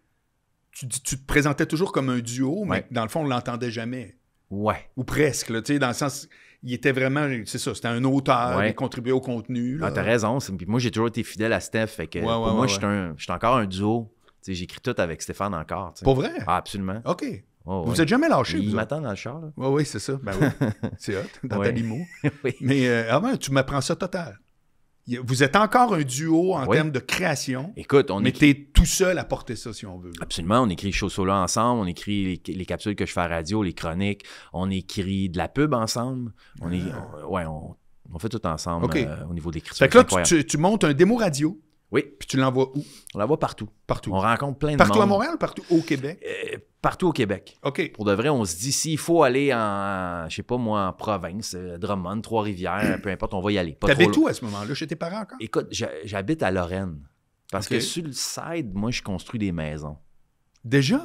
Tu, tu, te présentais toujours comme un duo, mais dans le fond, on l'entendait jamais. Ouais. Ou presque, là, tu sais, dans le sens il était vraiment, c'est ça, c'était un auteur, il contribuait au contenu. Ah, t'as raison. Puis moi, j'ai toujours été fidèle à Steph. Fait que pour moi, je suis encore un duo. J'écris tout avec Stéphane encore. Pour vrai? Ah, absolument. OK. Oh, vous êtes jamais lâché. Il m'attend dans le char. Là. oui, c'est ça. Ben c'est hot, dans ta limo. Mais euh, ah, tu m'apprends ça total. Vous êtes encore un duo en termes de création. Écoute, on était tout seul à porter ça, si on veut. Absolument. On écrit Show ensemble, on écrit les, capsules que je fais à radio, les chroniques, on écrit de la pub ensemble. On, ah. fait tout ensemble euh, au niveau des Fait que là, tu montes un démo radio. Oui. Puis tu l'envoies où? On l'envoie partout. Partout. On rencontre plein de partout Partout à Montréal, partout au Québec? Euh, partout au Québec. OK. Pour de vrai, on se dit, s'il faut aller en, je sais pas moi, en province, euh, Drummond, Trois-Rivières, peu importe, on va y aller. avais tout à ce moment-là? Chez tes parents encore? Écoute, j'habite à Lorraine. Parce que sur le side, moi, je construis des maisons. Déjà?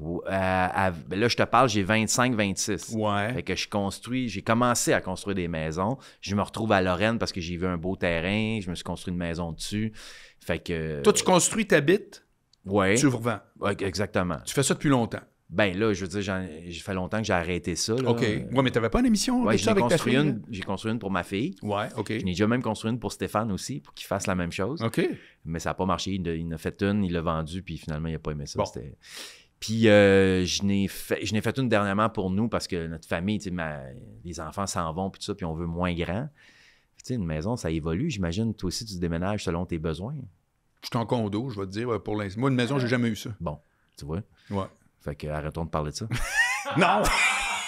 Euh, ben là, je te parle, j'ai 25-26. Ouais. Fait que je construis, j'ai commencé à construire des maisons. Je me retrouve à Lorraine parce que j'ai vu un beau terrain. Je me suis construit une maison dessus. Fait que. Euh, Toi, tu construis, t'habites. Ouais. Tu revends. Ouais, exactement. Tu fais ça depuis longtemps. Ben là, je veux dire, j'ai fait longtemps que j'ai arrêté ça. OK. Ouais, mais t'avais pas une émission ouais, j'ai construit une, J'ai construit une pour ma fille. Ouais, OK. Je n'ai déjà même construit une pour Stéphane aussi, pour qu'il fasse la même chose. OK. Mais ça n'a pas marché. Il, en a fait une, il l'a vendue, puis finalement, il n'a pas aimé ça. Puis euh, je n'ai fait, fait, une dernièrement pour nous parce que notre famille, les enfants s'en vont, puis tout ça, puis on veut moins grand. sais, une maison, ça évolue. J'imagine, toi aussi, tu déménages selon tes besoins. Je suis en condo, je vais te dire, pour l'instant. Moi, une maison, j'ai jamais eu ça. Bon, tu vois. Ouais. Fait que arrêtons de parler de ça. non!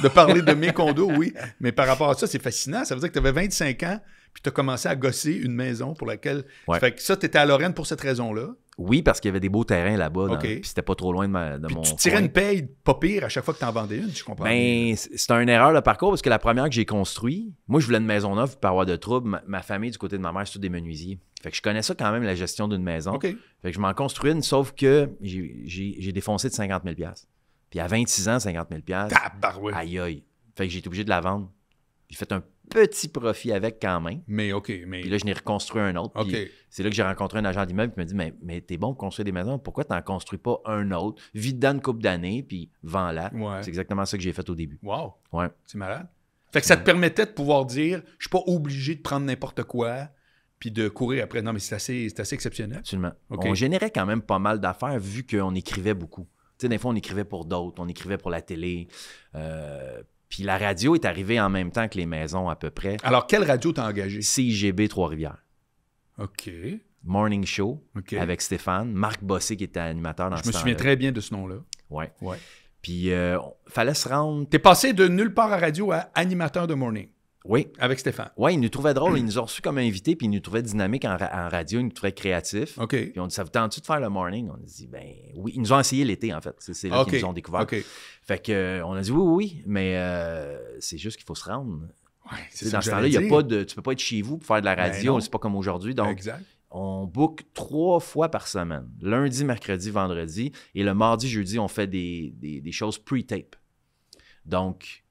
de parler de mes condos, oui. Mais par rapport à ça, c'est fascinant. Ça veut dire que tu avais 25 ans, puis tu as commencé à gosser une maison pour laquelle. Fait que ça, tu étais à Lorraine pour cette raison-là. Oui, parce qu'il y avait des beaux terrains là-bas. Puis c'était pas trop loin de, mon. Tu tirais une paye pas pire à chaque fois que tu en vendais une, tu comprends? Mais ben, c'était une erreur le parcours parce que la première que j'ai construite, moi, je voulais une maison neuve parois de troubles. Ma, famille, du côté de ma mère, c'est tous des menuisiers. Fait que je connais ça quand même, la gestion d'une maison. Fait que je m'en construis une, sauf que j'ai défoncé de 50 000 Puis à 26 ans, 50 000 Aïe aïe. Fait que j'ai été obligé de la vendre. J'ai fait un petit profit avec quand même. Mais OK, mais. Puis là, je n'ai reconstruit un autre. Ok. C'est là que j'ai rencontré un agent d'immeuble qui me dit Mais, mais t'es bon pour construire des maisons, pourquoi t'en construis pas un autre vite dans une couple d'années, puis vends-la. Ouais. C'est exactement ça que j'ai fait au début. Wow. Ouais. C'est malade. Fait que ça te permettait de pouvoir dire Je suis pas obligé de prendre n'importe quoi puis de courir après. Non, mais c'est assez, assez exceptionnel. Absolument. On générait quand même pas mal d'affaires vu qu'on écrivait beaucoup. Tu sais, des fois, on écrivait pour d'autres, on écrivait pour la télé. Euh, puis la radio est arrivée en même temps que les maisons à peu près. Alors, quelle radio t'as engagé? CIGB Trois-Rivières. OK. Morning Show avec Stéphane, Marc Bossé qui était animateur dans Je me souviens très bien de ce nom-là. Oui. ouais. Puis, euh, fallait se rendre. T'es passé de nulle part à radio à animateur de morning. Oui. Avec Stéphane. Oui, ils nous trouvaient drôles. Ils nous ont reçus comme invités, puis ils nous trouvaient dynamiques en, radio, ils nous trouvaient créatifs. OK. Puis on dit, ça vous tente-tu de faire le morning? On dit, ben oui. Ils nous ont essayé l'été, en fait. C'est là qu'ils nous ont découvert. OK. Fait que, euh, on a dit, oui, oui, mais euh, c'est juste qu'il faut se rendre. Ouais, c'est dans ce temps-là, pas peux pas être chez vous pour faire de la ben radio, c'est pas comme aujourd'hui. Donc, on book trois fois par semaine, lundi, mercredi, vendredi, et le mardi, jeudi, on fait des, des choses pre-tape. Donc,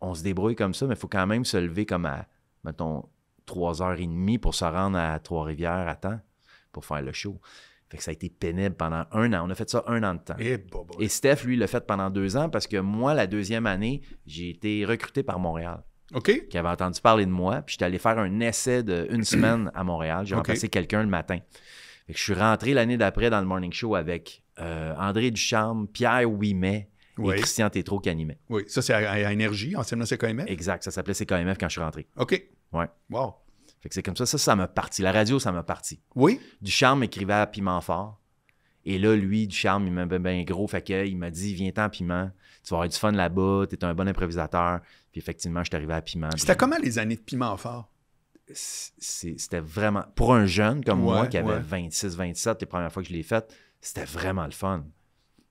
on se débrouille comme ça, mais il faut quand même se lever comme à, mettons, 3h30 pour se rendre à Trois-Rivières à temps pour faire le show. Fait que ça a été pénible pendant un an. On a fait ça un an de temps. Eh, et, Steph, lui, l'a fait pendant deux ans parce que moi, la deuxième année, j'ai été recruté par Montréal. OK. Qui avait entendu parler de moi. Puis j'étais allé faire un essai de une semaine à Montréal. J'ai remplacé quelqu'un le matin. je suis rentré l'année d'après dans le morning show avec euh, André Ducharme, Pierre Ouimet, oui. et Christian Tétrault qui animait. Oui, ça c'est à, à, Énergie, anciennement CKMF? Exact, ça s'appelait CKMF quand je suis rentré. OK. Oui. Wow. Fait que c'est comme ça, ça, ça m'a parti. La radio, ça m'a parti. Oui. du charme écrivait à Piment Fort. Et là, lui, Ducharme, il m'a bien ben gros, fait que, il m'a dit, viens-t'en Piment, tu vas avoir du fun là-bas, t'es un bon improvisateur. Puis effectivement, je suis arrivé à Piment. C'était comment les années de Piment Fort? C'était vraiment, pour un jeune comme moi qui avait 26, 27, les premières fois que je l'ai fait, c'était vraiment le fun.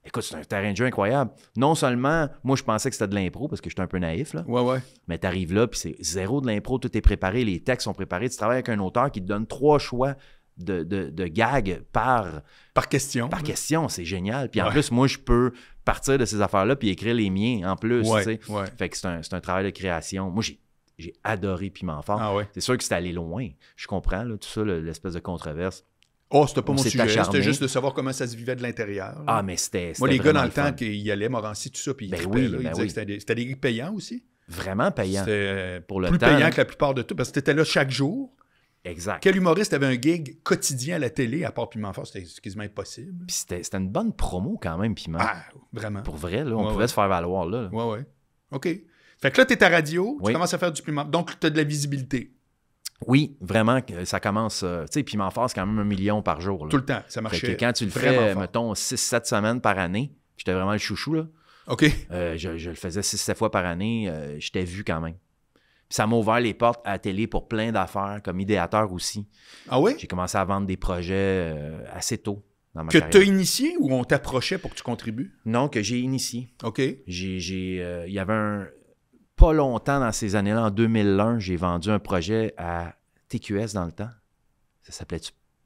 Écoute, c'est un terrain de jeu incroyable. Non seulement, moi, je pensais que c'était de l'impro parce que j'étais un peu naïf, là. Ouais, ouais. Mais t'arrives là, puis c'est zéro de l'impro, tout est préparé, les textes sont préparés. Tu travailles avec un auteur qui te donne trois choix de, de, gags par. Par question. Par question, c'est génial. Puis en plus, moi, je peux partir de ces affaires-là puis écrire les miens en plus, ouais, Ouais. Fait que c'est un, travail de création. Moi, j'ai j'ai adoré Piment Fort. Ah ouais. C'est sûr que c'est allé loin. Je comprends tout ça, l'espèce de controverse. Oh, c'était pas mon sujet. C'était juste de savoir comment ça se vivait de l'intérieur. Ah, mais c'était. Moi, les gars, dans le temps qu'ils y allaient, Morancy, tout ça, puis ils ben oui, ben oui. c'était des, gigs payants aussi. Vraiment payants. C'était pour le temps. Plus payant que la plupart de tout, parce que tu étais là chaque jour. Exact. Quel humoriste avait un gig quotidien à la télé, à part Piment Fort, c'était quasiment impossible. Puis c'était une bonne promo quand même, Piment. Ah, vraiment. Pour vrai, là, on pouvait se faire valoir là. Ouais, ouais. OK. Fait que là, tu t'es à radio, tu commences à faire du Piment. Donc, tu as de la visibilité. Oui, vraiment, ça commence. Euh, tu sais, puis m'en fasse quand même un million par jour. Tout le temps, ça marchait. quand tu le fais, mettons, 6-7 semaines par année, j'étais vraiment le chouchou, là. OK. Euh, je, le faisais 6-7 fois par année, euh, j'étais vu quand même. Puis ça m'a ouvert les portes à la télé pour plein d'affaires, comme idéateur aussi. Ah oui? J'ai commencé à vendre des projets assez tôt. Dans ma que tu as initié ou on t'approchait pour que tu contribues? Non, que j'ai initié. OK. Il y avait un pas longtemps dans ces années-là, en 2001, j'ai vendu un projet à TQS dans le temps. Ça sappelait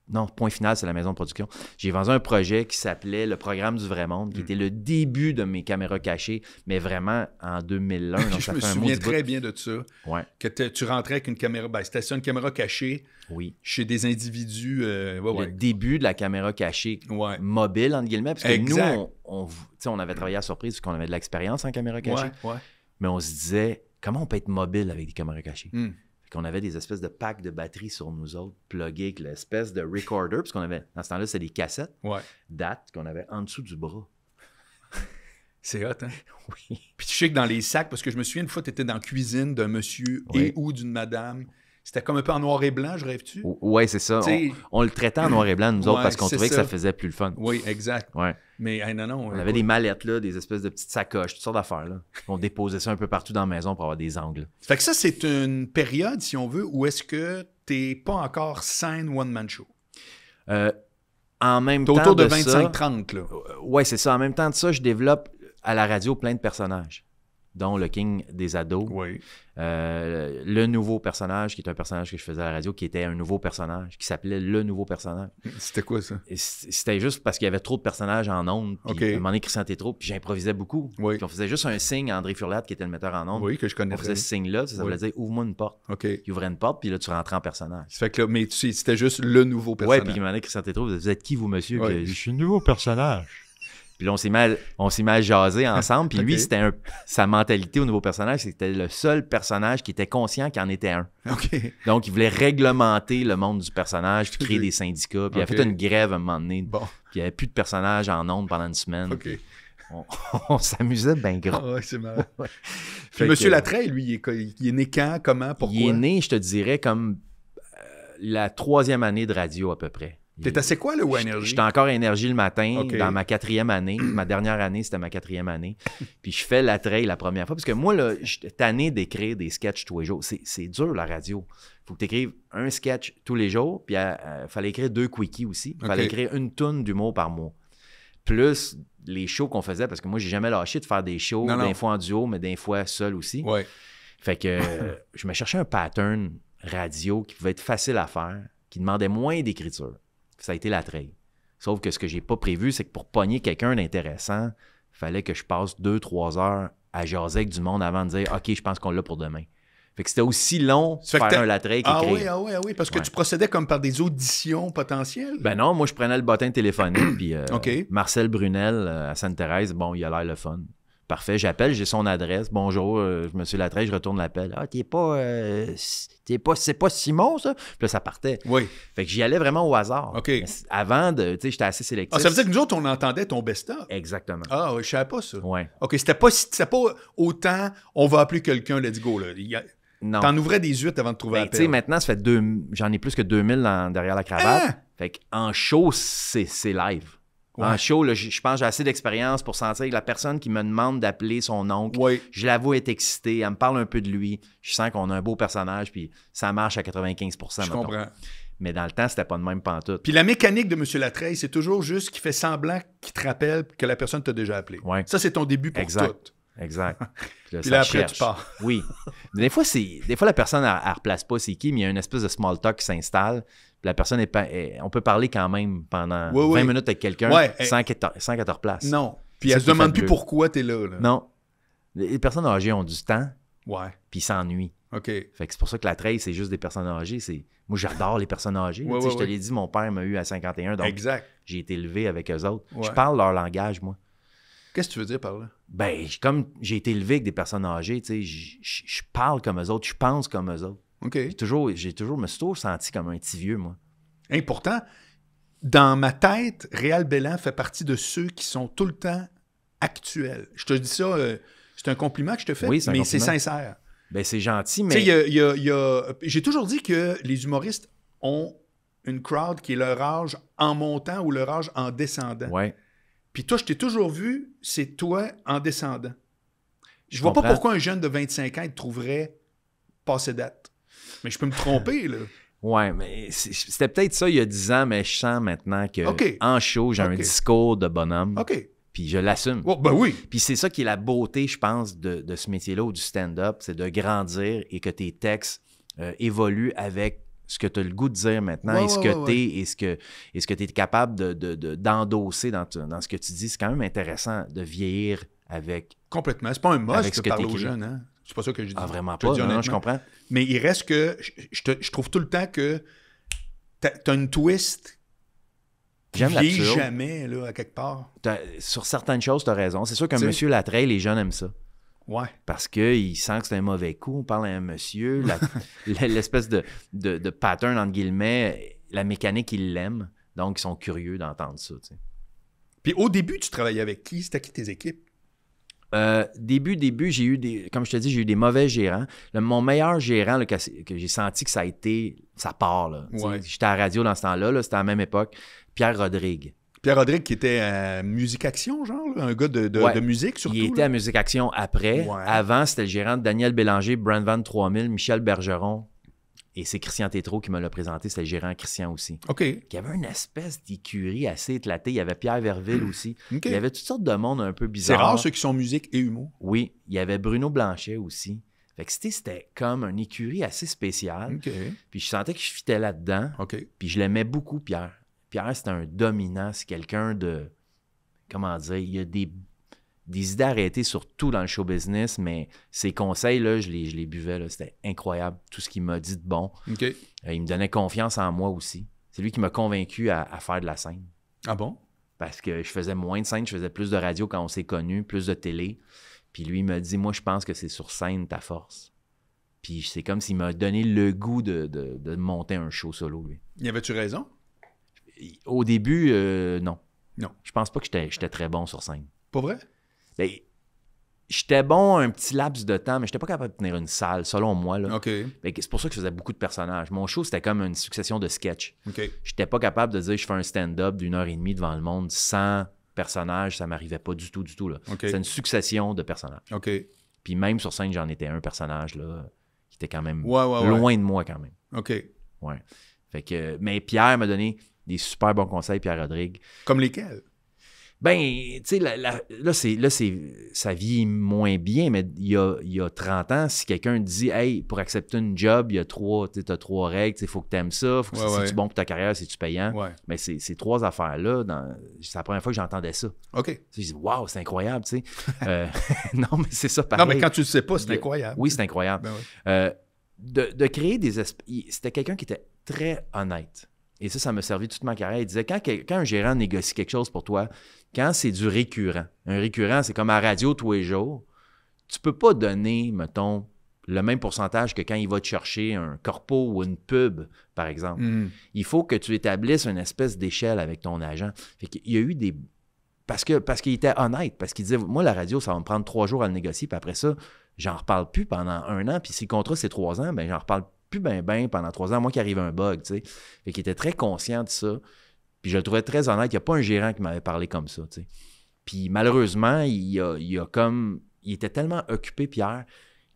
Non, Point Final, c'est la maison de production. J'ai vendu un projet qui s'appelait Le Programme du Vrai Monde, qui hmm. était le début de mes caméras cachées, mais vraiment en 2001. je me souviens très bien de ça. Que tu rentrais avec une caméra, ben, c'était une caméra cachée oui. chez des individus. Euh, le début de la caméra cachée mobile, entre guillemets, parce que nous, on, on, avait travaillé à surprise, parce qu'on avait de l'expérience en caméra cachée mais on se disait, comment on peut être mobile avec des caméras cachées? Hmm. Qu'on avait des espèces de packs de batteries sur nous autres, plugués avec l'espèce de recorder, parce qu'on avait, dans ce temps-là, c'est des cassettes, ouais. dates qu'on avait en dessous du bras. C'est hot, hein? Oui. Puis tu sais que dans les sacs, parce que je me souviens une fois, tu étais dans la cuisine d'un monsieur et ou d'une madame c'était comme un peu en noir et blanc, je rêve-tu? Oui, c'est ça. On, le traitait en noir et blanc, nous autres, parce qu'on trouvait que ça faisait plus le fun. Oui, exact. Ouais. Mais non, non. On avait des mallettes, des espèces de petites sacoches, toutes sortes d'affaires. On déposait ça un peu partout dans la maison pour avoir des angles. Fait que ça, c'est une période, si on veut, où est-ce que t'es pas encore scène one-man show? Euh, en même temps. autour de, 25-30, là. Ouais, c'est ça. En même temps de ça, je développe à la radio plein de personnages dont le King des ados. Euh, le nouveau personnage, qui est un personnage que je faisais à la radio, qui était un nouveau personnage, qui s'appelait Le Nouveau Personnage. C'était quoi ça? C'était juste parce qu'il y avait trop de personnages en ondes. Puis okay. m'en un moment donné, Christian trop. puis j'improvisais beaucoup. on faisait juste un signe à André Furlat, qui était le metteur en ondes. Oui, que je connaissais. On faisait ce signe-là, ça, voulait dire ouvre-moi une porte. Il ouvrait une porte, puis là, tu rentrais en personnage. fait que mais tu, c'était juste le nouveau personnage. Oui, puis il m'en est donné, Christian trop. vous êtes qui, vous, monsieur? Oui. je suis le nouveau personnage. Puis là, on s'est mal, on s'est jasé ensemble. Puis lui, c'était sa mentalité au nouveau personnage, c'était le seul personnage qui était conscient qu'il en était un. Donc, il voulait réglementer le monde du personnage, puis créer des syndicats. Puis il a fait une grève à un moment donné. Puis il n'y avait plus de personnages en ondes pendant une semaine. On, s'amusait bien gros. Ah c'est marrant. Monsieur Latreille, lui, il est, né quand, comment, pourquoi? Il est né, je te dirais, comme euh, la troisième année de radio à peu près. T'étais assez quoi le One Energy? J'étais encore énergie le matin, dans ma quatrième année. ma dernière année, c'était ma quatrième année. Puis je fais la trail la première fois. Parce que moi, là, j'étais tanné d'écrire des sketchs tous les jours. C'est dur, la radio. faut que tu un sketch tous les jours. Puis il euh, euh, fallait écrire deux quickies aussi. Il fallait écrire une tonne d'humour par mois. Plus les shows qu'on faisait, parce que moi, j'ai jamais lâché de faire des shows, d'un fois en duo, mais d'un fois seul aussi. Fait que je me cherchais un pattern radio qui pouvait être facile à faire, qui demandait moins d'écriture. Ça a été la Sauf que ce que j'ai pas prévu, c'est que pour pogner quelqu'un d'intéressant, fallait que je passe deux, trois heures à jaser avec du monde avant de dire OK, je pense qu'on l'a pour demain. Fait que c'était aussi long de faire un latrec. Ah, ah, ah oui, ah oui, ah parce que tu procédais comme par des auditions potentielles. Ben non, moi je prenais le bottin téléphonique, puis euh, Marcel Brunel euh, à Sainte-Thérèse, bon, il a l'air le fun. Parfait, j'appelle, j'ai son adresse. Bonjour, euh, je me suis l'attrait, je retourne l'appel. Ah, t'es pas. Euh, pas c'est pas Simon, ça? Puis là, ça partait. Oui. Fait que j'y allais vraiment au hasard. OK. avant de. Tu sais, j'étais assez sélectif. Ah, ça veut dire que nous on entendait ton best-of. Exactement. Ah, oui, je savais pas ça. Oui. OK, c'était pas, pas autant on va appeler quelqu'un, let's go. Là. T'en ouvrais des huit avant de trouver ben, Tu sais, maintenant, ça fait deux, j'en ai plus que 2000 derrière la cravate. Hein? Fait en show, c'est live. En show, je pense j'ai assez d'expérience pour sentir que la personne qui me demande d'appeler son oncle, je l'avoue est excitée, elle me parle un peu de lui, je sens qu'on a un beau personnage, puis ça marche à 95 Je comprends. Mais dans le temps, c'était pas de même pantoute. Puis la mécanique de M. Latreille, c'est toujours juste qu'il fait semblant qu'il te rappelle que la personne t'a déjà appelé. Ça, c'est ton début pour tout. Exact. Puis là, après, tu pars. oui. Des fois, des fois, la personne, elle, ne replace pas c'est qui, mais il y a une espèce de small talk qui s'installe. La personne est. On peut parler quand même pendant 20 minutes avec quelqu'un sans qu'elle te... replace. Non. Puis elle se demande plus pourquoi tu es là, Non. Les personnes âgées ont du temps. Ouais. Puis s'ennuient. OK. Fait c'est pour ça que la trail, c'est juste des personnes âgées. C'est... Moi, j'adore les personnes âgées. je te l'ai dit, mon père m'a eu à 51. Donc, j'ai été élevé avec eux autres. Je parle leur langage, moi. Qu'est-ce que tu veux dire par là? Ben, comme j'ai été élevé avec des personnes âgées, tu sais, je parle comme eux autres, je pense comme eux autres. OK. J'ai toujours, j'ai toujours, me suis toujours senti comme un petit vieux, moi. Et pourtant, dans ma tête, Réal Bellan fait partie de ceux qui sont tout le temps actuels. Je te dis ça, euh, c'est un compliment que je te fais, mais c'est sincère. Ben, c'est gentil, mais. Tu sais, j'ai toujours dit que les humoristes ont une crowd qui est leur âge en montant ou leur âge en descendant. Ouais. Puis toi, je t'ai toujours vu, c'est toi en descendant. Je, vois pas pourquoi un jeune de 25 ans il te trouverait passé date. Mais je peux me tromper, là. Ouais, mais c'était peut-être ça il y a 10 ans, mais je sens maintenant que en show, j'ai un discours de bonhomme. OK. Puis je l'assume. Oh, ben oui. Puis c'est ça qui est la beauté, je pense, de, ce métier-là ou du stand-up, c'est de grandir et que tes textes euh, évoluent avec ce que tu as le goût de dire maintenant est ce ce que ce que tu es capable d'endosser de, dans, dans, ce que tu dis. C'est quand même intéressant de vieillir avec. Complètement. C'est pas un must de parler aux jeunes. Hein? C'est pas ça que je ah, dis. Ah, vraiment pas. Je, non, je comprends. Mais il reste que. Je, trouve tout le temps que tu as une twist J'aime jamais, là, à quelque part. Sur certaines choses, tu as raison. C'est sûr que Monsieur Latreille, les jeunes aiment ça. Ouais. Parce qu'il sent que c'est un mauvais coup. On parle à un monsieur. L'espèce de, de, pattern, entre guillemets, la mécanique, il l'aime. Donc, ils sont curieux d'entendre ça. Puis au début, tu travaillais avec qui? C'était qui tes équipes? Euh, début, début, j'ai eu des. Comme je te dis, j'ai eu des mauvais gérants. mon meilleur gérant que, j'ai senti que ça a été sa part. J'étais à la radio dans ce temps là, c'était à la même époque. Pierre Rodrigue. Pierre Rodrigue qui était à euh, Musique Action, genre, un gars de, musique surtout. Il était à Musique Action après. Avant, c'était le gérant Daniel Bélanger, Brand Van 3000, Michel Bergeron. Et c'est Christian Tétrault qui me l'a présenté, C'était le gérant Christian aussi. OK. y avait une espèce d'écurie assez éclatée. Il y avait Pierre Verville aussi. Il y avait toutes sortes de monde un peu bizarre. C'est rare ceux qui sont musique et humour. Oui. Il y avait Bruno Blanchet aussi. Fait que c'était comme une écurie assez spéciale. OK. Puis je sentais que je fitais là-dedans. OK. Puis je l'aimais beaucoup, Pierre. Pierre, c'est un dominant, c'est quelqu'un de. Comment dire Il y a des, idées arrêtées sur tout dans le show business, mais ses conseils, là, je, les, je les buvais. Là, c'était incroyable, tout ce qu'il m'a dit de bon. Euh, il me donnait confiance en moi aussi. C'est lui qui m'a convaincu à, faire de la scène. Ah bon parce que je faisais moins de scène, je faisais plus de radio quand on s'est connus, plus de télé. Puis lui, il m'a dit, moi, je pense que c'est sur scène ta force. Puis c'est comme s'il m'a donné le goût de, de monter un show solo, lui. Y avait-tu raison? au début, euh, non. Non. Je pense pas que j'étais très bon sur scène. Pas vrai? Ben, j'étais bon un petit laps de temps, mais j'étais pas capable de tenir une salle, selon moi. Là. Ben, c'est pour ça que je faisais beaucoup de personnages. Mon show, c'était comme une succession de sketchs. ok J'étais pas capable de dire je fais un stand-up d'une heure et demie devant le monde sans personnage, ça m'arrivait pas du tout, du tout. C'est une succession de personnages. Puis même sur scène, j'en étais un personnage là, qui était quand même loin de moi quand même. OK. Ouais. Fait que, mais Pierre m'a donné des super bons conseils, Pierre Rodrigue. Comme lesquels? Ben, tu sais, là, c'est, ça vie moins bien, mais il y a, 30 ans, si quelqu'un dit, hey, pour accepter une job, il y a trois, tu as trois règles, il faut que tu aimes ça, faut que c'est bon pour ta carrière, c'est-tu payant. Mais ben, ces, trois affaires-là, c'est la première fois que j'entendais ça. OK. Je dis, waouh, c'est incroyable, tu sais. Euh, non, mais c'est ça, pareil. Non, mais quand tu le sais pas, c'est incroyable. Oui, c'est incroyable. Ben euh, de, créer des. C'était quelqu'un qui était très honnête. Et ça, ça m'a servi toute ma carrière. Il disait quand, un gérant négocie quelque chose pour toi, quand c'est du récurrent, un récurrent, c'est comme à radio tous les jours, tu peux pas donner, mettons, le même pourcentage que quand il va te chercher un corpo ou une pub, par exemple. Mm. Il faut que tu établisses une espèce d'échelle avec ton agent. Fait il y a eu des. Parce que parce qu'il était honnête, parce qu'il disait Moi, la radio, ça va me prendre trois jours à le négocier, puis après ça, j'en reparle plus pendant un an, puis si le contrat, c'est trois ans, ben j'en reparle plus ben ben pendant trois ans, moi qui arrive un bug, tu sais. Fait qu'il était très conscient de ça. Puis je le trouvais très honnête. Il n'y a pas un gérant qui m'avait parlé comme ça, tu sais. Puis malheureusement, il a, comme... Il était tellement occupé, Pierre,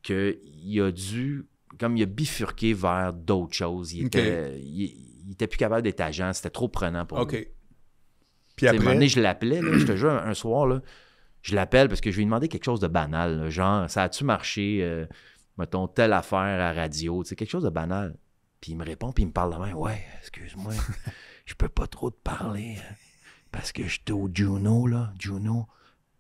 qu'il a dû... Comme il a bifurqué vers d'autres choses. Il était, il, était plus capable d'être agent. C'était trop prenant pour lui. Puis après... À je l'appelais, je te jure, un soir, là, je l'appelle parce que je lui ai demandé quelque chose de banal, genre, ça a-tu marché? Euh, mettons, telle affaire à radio, tu sais, quelque chose de banal. Puis il me répond, puis il me parle de ouais, excuse-moi, je peux pas trop te parler hein, parce que j'étais au Juno, là, Juno.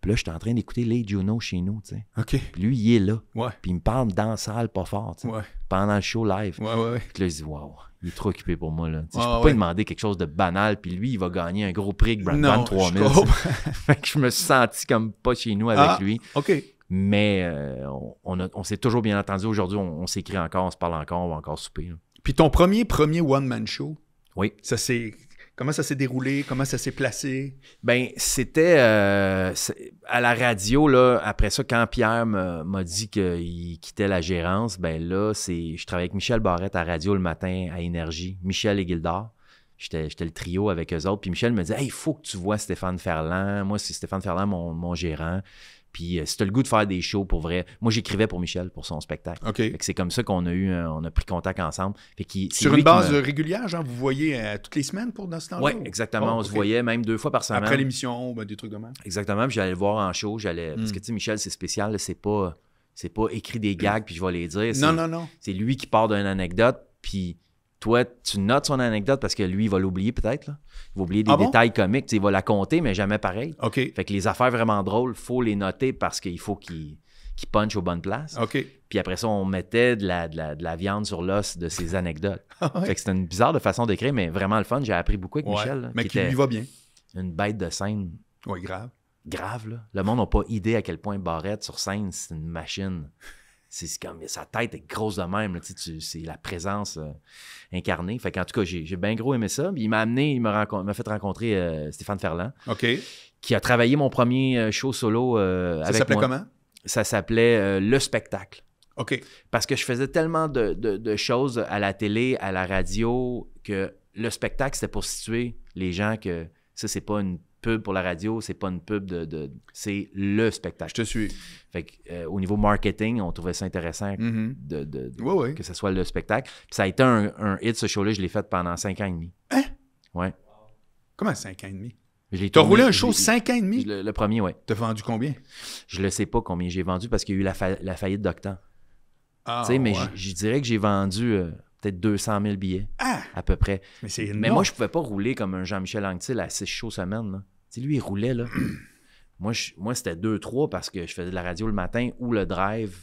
Puis là, j'étais en train d'écouter les Juno chez nous, tu sais. OK. Puis lui, il est là. Ouais. Puis il me parle dans la salle, pas fort, tu sais. Ouais. Pendant le show live. Ouais, ouais, Puis là, il dis, waouh, il est trop occupé pour moi, là. Tu sais, je peux pas lui demander quelque chose de banal, puis lui, il va gagner un gros prix Brandon 3000. Je fait que je me suis senti comme pas chez nous avec ah, lui. OK. Mais euh, on, s'est toujours bien entendu. Aujourd'hui, on, s'écrit encore, on se parle encore, on va encore souper. Puis ton premier, premier one-man show, Oui. ça c'est comment ça s'est déroulé, comment ça s'est placé? Ben, c'était euh, à la radio, là, après ça, quand Pierre m'a dit qu'il quittait la gérance, ben là, c'est. Je travaillais avec Michel Barrette à radio le matin à Énergie, Michel et Gildard. J'étais le trio avec eux autres. Puis Michel me dit il faut que tu vois Stéphane Ferland. Moi, c'est Stéphane Ferland, mon, mon gérant. Puis c'était euh, le goût de faire des shows pour vrai, moi j'écrivais pour Michel pour son spectacle. OK. c'est comme ça qu'on a eu, euh, on a pris contact ensemble. Fait Sur une base régulière, genre vous voyez euh, toutes les semaines pour dans ce temps-là? Oui, exactement. Oh, on se voyait même deux fois par semaine. Après l'émission, ben, des trucs de même. Exactement. Puis j'allais le voir en show, j'allais. Parce hmm. que tu sais, Michel, c'est spécial, c'est pas. C'est pas écrit des gags puis je vais les dire. Non, non, non. C'est lui qui part d'une anecdote puis toi, tu notes son anecdote parce que lui, il va l'oublier peut-être. Il va oublier des ah détails comiques. Il va la compter, mais jamais pareil. Fait que les affaires vraiment drôles, il faut les noter parce qu'il faut qu'ils qu'il aux bonnes places. Puis après ça, on mettait de la, viande sur l'os de ses anecdotes. ah Fait que c'était une bizarre de façon d'écrire, mais vraiment le fun. J'ai appris beaucoup avec Michel. mais qui, lui va bien. Une bête de scène. Oui, grave. Grave, là. Le monde n'a pas idée à quel point Barrette sur scène, c'est une machine c'est comme sa tête est grosse de même. c'est la présence euh, incarnée. Fait qu'en tout cas, j'ai bien gros aimé ça. il m'a amené, il m'a fait rencontrer euh, Stéphane Ferland. Qui a travaillé mon premier euh, show solo ça s'appelait comment? Ça s'appelait Le Spectacle. Parce que je faisais tellement de, de, choses à la télé, à la radio, que le spectacle, c'était pour situer les gens que ça, c'est pas une pub pour la radio, c'est pas une pub de. c'est le spectacle. Je te suis. Fait euh, au niveau marketing, on trouvait ça intéressant mm-hmm. de, que ce soit le spectacle. Puis ça a été un, un hit, ce show-là, je l'ai fait pendant cinq ans et demi. Hein? Ouais. Comment cinq ans et demi? Tu as roulé un show 5 ans et demi? Le, premier, oui. T'as vendu combien? Je le sais pas combien j'ai vendu parce qu'il y a eu la, faillite d'Octan. Ah, tu sais, mais je dirais que j'ai vendu euh, peut-être 200 000 billets ah! à peu près. Mais, mais moi, je pouvais pas rouler comme un Jean-Michel Anctil à six shows semaine. Là lui, il roulait, là. moi, moi c'était 2-3 parce que je faisais de la radio le matin ou le drive,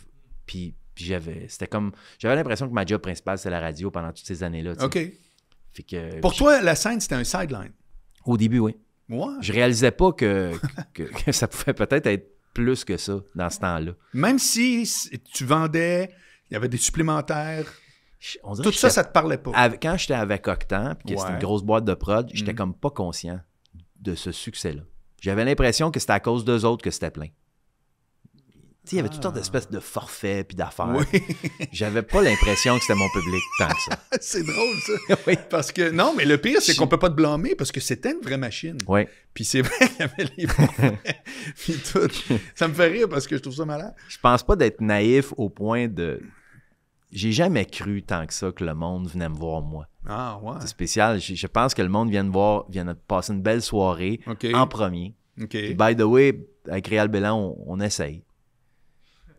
puis, j'avais... C'était comme... J'avais l'impression que ma job principale, c'est la radio pendant toutes ces années-là. OK. Euh, Pour toi, la scène, c'était un sideline? Au début, oui. Moi? Je réalisais pas que, ça pouvait peut-être être plus que ça dans ce temps-là. Même si tu vendais, il y avait des supplémentaires. Tout ça, ça te parlait pas. quand j'étais avec Octan, puis que c'était une grosse boîte de prod, j'étais mm. comme pas conscient de ce succès-là. J'avais l'impression que c'était à cause d'eux autres que c'était plein. il y avait toutes sortes ah. d'espèces de forfaits puis d'affaires. Oui. J'avais pas l'impression que c'était mon public tant que ça. c'est drôle, ça. oui. Parce que, non, mais le pire, c'est qu'on peut pas te blâmer parce que c'était une vraie machine. Oui. Puis c'est vrai qu'il y avait les bons. tout. Ça me fait rire parce que je trouve ça malade. Je pense pas d'être naïf au point de. J'ai jamais cru tant que ça que le monde venait me voir, moi. Ah, c'est spécial. Je, pense que le monde vient de voir, vient passer une belle soirée en premier. by the way, avec Real Bélan, on, essaye.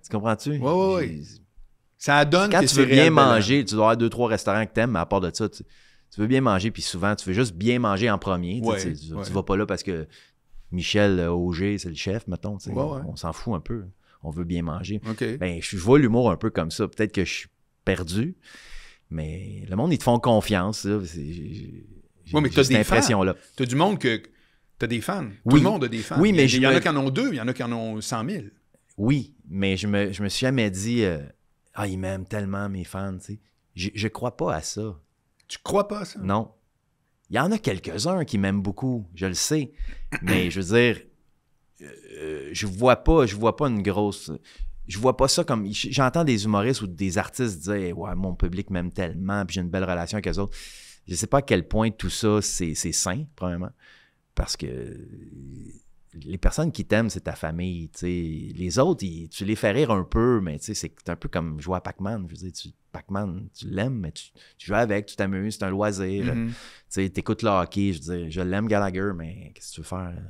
Tu comprends-tu? Oui, oui, oui. Ça donne Quand tu veux bien manger, tu dois avoir deux, trois restaurants que t'aimes, mais à part de ça, tu, veux bien manger, puis souvent, tu veux juste bien manger en premier. tu, ne vas pas là parce que Michel Auger, euh, c'est le chef, mettons. on, s'en fout un peu. On veut bien manger. Ben, je vois l'humour un peu comme ça. Peut-être que je suis perdu. Mais le monde, ils te font confiance. J'ai ouais, cette impression-là. Tu as du monde que. Tu as des fans. Tout le monde a des fans. Oui, mais il y, en a qui en ont deux, il y en a qui en ont cent mille. Oui, mais je me, me suis jamais dit euh, Ah, ils m'aiment tellement, mes fans. Je, je crois pas à ça. Tu crois pas à ça? Non. Il y en a quelques-uns qui m'aiment beaucoup, je le sais. mais je veux dire, euh, je vois pas, je vois pas une grosse je vois pas ça comme. J'entends des humoristes ou des artistes dire Ouais, mon public m'aime tellement, puis j'ai une belle relation avec eux autres. Je sais pas à quel point tout ça, c'est sain, probablement, Parce que les personnes qui t'aiment, c'est ta famille. Les autres, tu les fais rire un peu, mais c'est un peu comme jouer à Pac-Man. Je veux dire, tu, Pac-Man, tu l'aimes, mais tu, joues avec, tu t'amuses, c'est un loisir. Mm-hmm. Tu écoutes le hockey. Je veux je l'aime Gallagher, mais qu'est-ce que tu veux faire?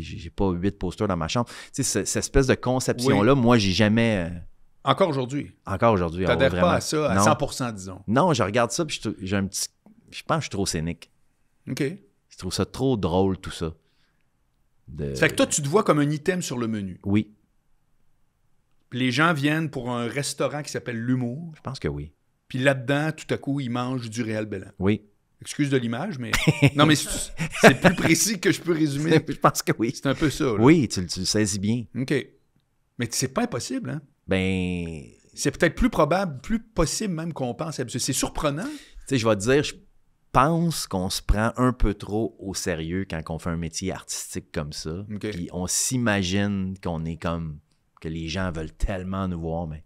J'ai pas huit posters dans ma chambre. sais cette espèce de conception-là, moi, j'ai jamais. Euh, Encore aujourd'hui. Encore aujourd'hui. n'adhères ah pas à ça à 100%, disons. Non, je regarde ça, puis j'ai un petit. Je pense que je suis trop scénique. OK. Je trouve ça trop drôle, tout ça. fait que toi, tu te vois comme un item sur le menu. Oui. Puis les gens viennent pour un restaurant qui s'appelle L'Humour. Je pense que oui. Puis là-dedans, tout à coup, ils mangent du réel Bellin. Oui. Excuse de l'image, mais. non, mais c'est plus précis que je peux résumer. Je pense que oui. C'est un peu ça. Oui, tu, le saisis bien. OK. Mais c'est pas impossible, hein? Ben. C'est peut-être plus probable, plus possible même qu'on pense. C'est surprenant. Tu sais, je vais te dire, je pense qu'on se prend un peu trop au sérieux quand on fait un métier artistique comme ça. Puis on s'imagine qu'on est comme. que les gens veulent tellement nous voir, mais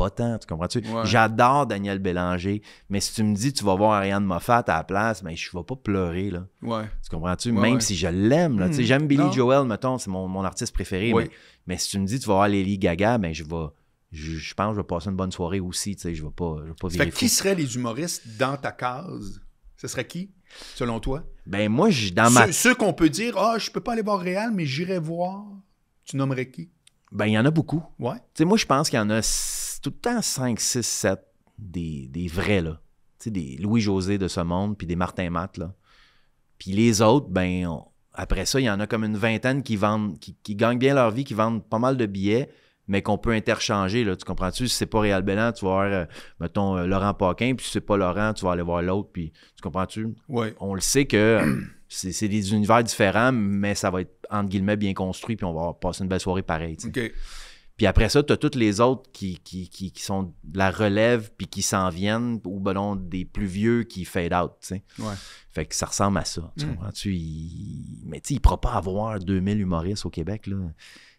pas tant, tu comprends-tu? J'adore Daniel Bélanger, mais si tu me dis tu vas voir Ariane Moffat à la place, ben je vais pas pleurer, là. Ouais. Tu comprends-tu? Même si je l'aime, hmm. j'aime Billy Joel, mettons, c'est mon, artiste préféré, mais, si tu me dis tu vas voir Lily Gaga, ben, je vais... Je, pense que je vais passer une bonne soirée aussi, tu sais, je vais pas, je vais pas virer qui seraient les humoristes dans ta case? Ce serait qui, selon toi? Ben moi, je, dans ma... Ceux, qu'on peut dire, ah, oh, je peux pas aller voir Réal, mais j'irai voir. Tu nommerais qui? Ben, il y en a beaucoup. Ouais. Tu sais, moi, je pense qu'il y en a tout le temps 5, 6, 7 des, vrais, là. Tu sais, des Louis-José de ce monde, puis des Martin Matt, là. Puis les autres, ben, après ça, il y en a comme une vingtaine qui vendent, qui, gagnent bien leur vie, qui vendent pas mal de billets, mais qu'on peut interchanger, là. Tu comprends-tu? Si c'est pas Réal Bellan, tu vas voir, euh, mettons, euh, Laurent Paquin, puis si c'est pas Laurent, tu vas aller voir l'autre, puis tu comprends-tu? Oui. On le sait que c'est des univers différents, mais ça va être, entre guillemets, bien construit, puis on va passer une belle soirée pareille, OK. Puis après ça, tu as toutes les autres qui, qui, sont de la relève, puis qui s'en viennent, ou ben des plus vieux qui fade out, Ouais. Fait que ça ressemble à ça, tu mm. Mais tu sais, il ne pourra pas avoir 2000 humoristes au Québec,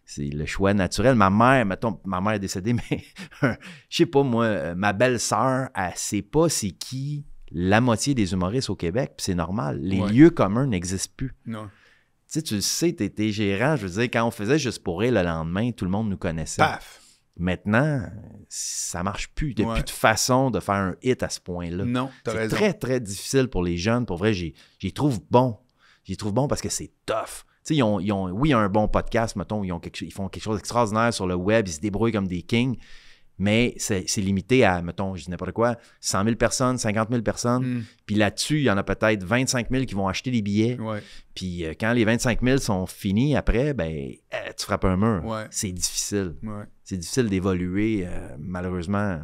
c'est le choix naturel. Ma mère, mettons, ma mère est décédée, mais je sais pas moi, euh, ma belle-sœur, elle sait pas c'est qui la moitié des humoristes au Québec, puis c'est normal. Les lieux communs n'existent plus. Non. Tu sais, tu le sais, tu étais gérant. Je veux dire, quand on faisait juste pour rire le lendemain, tout le monde nous connaissait. Paf! Maintenant, ça marche plus. Il n'y a plus de façon de faire un hit à ce point-là. Non, C'est très, très difficile pour les jeunes. Pour vrai, j'y trouve bon. J'y trouve bon parce que c'est tough. Tu sais, ils ont, oui, un bon podcast, mettons, ils, ils font quelque chose d'extraordinaire sur le web, ils se débrouillent comme des kings, mais c'est limité à, mettons, je dis n'importe quoi, 100 000 personnes, 50 000 personnes. Hmm. Puis là-dessus, il y en a peut-être 25 000 qui vont acheter des billets. Puis euh, quand les 25 000 sont finis après, ben, euh, tu frappes un mur. C'est difficile. C'est difficile d'évoluer, euh, malheureusement.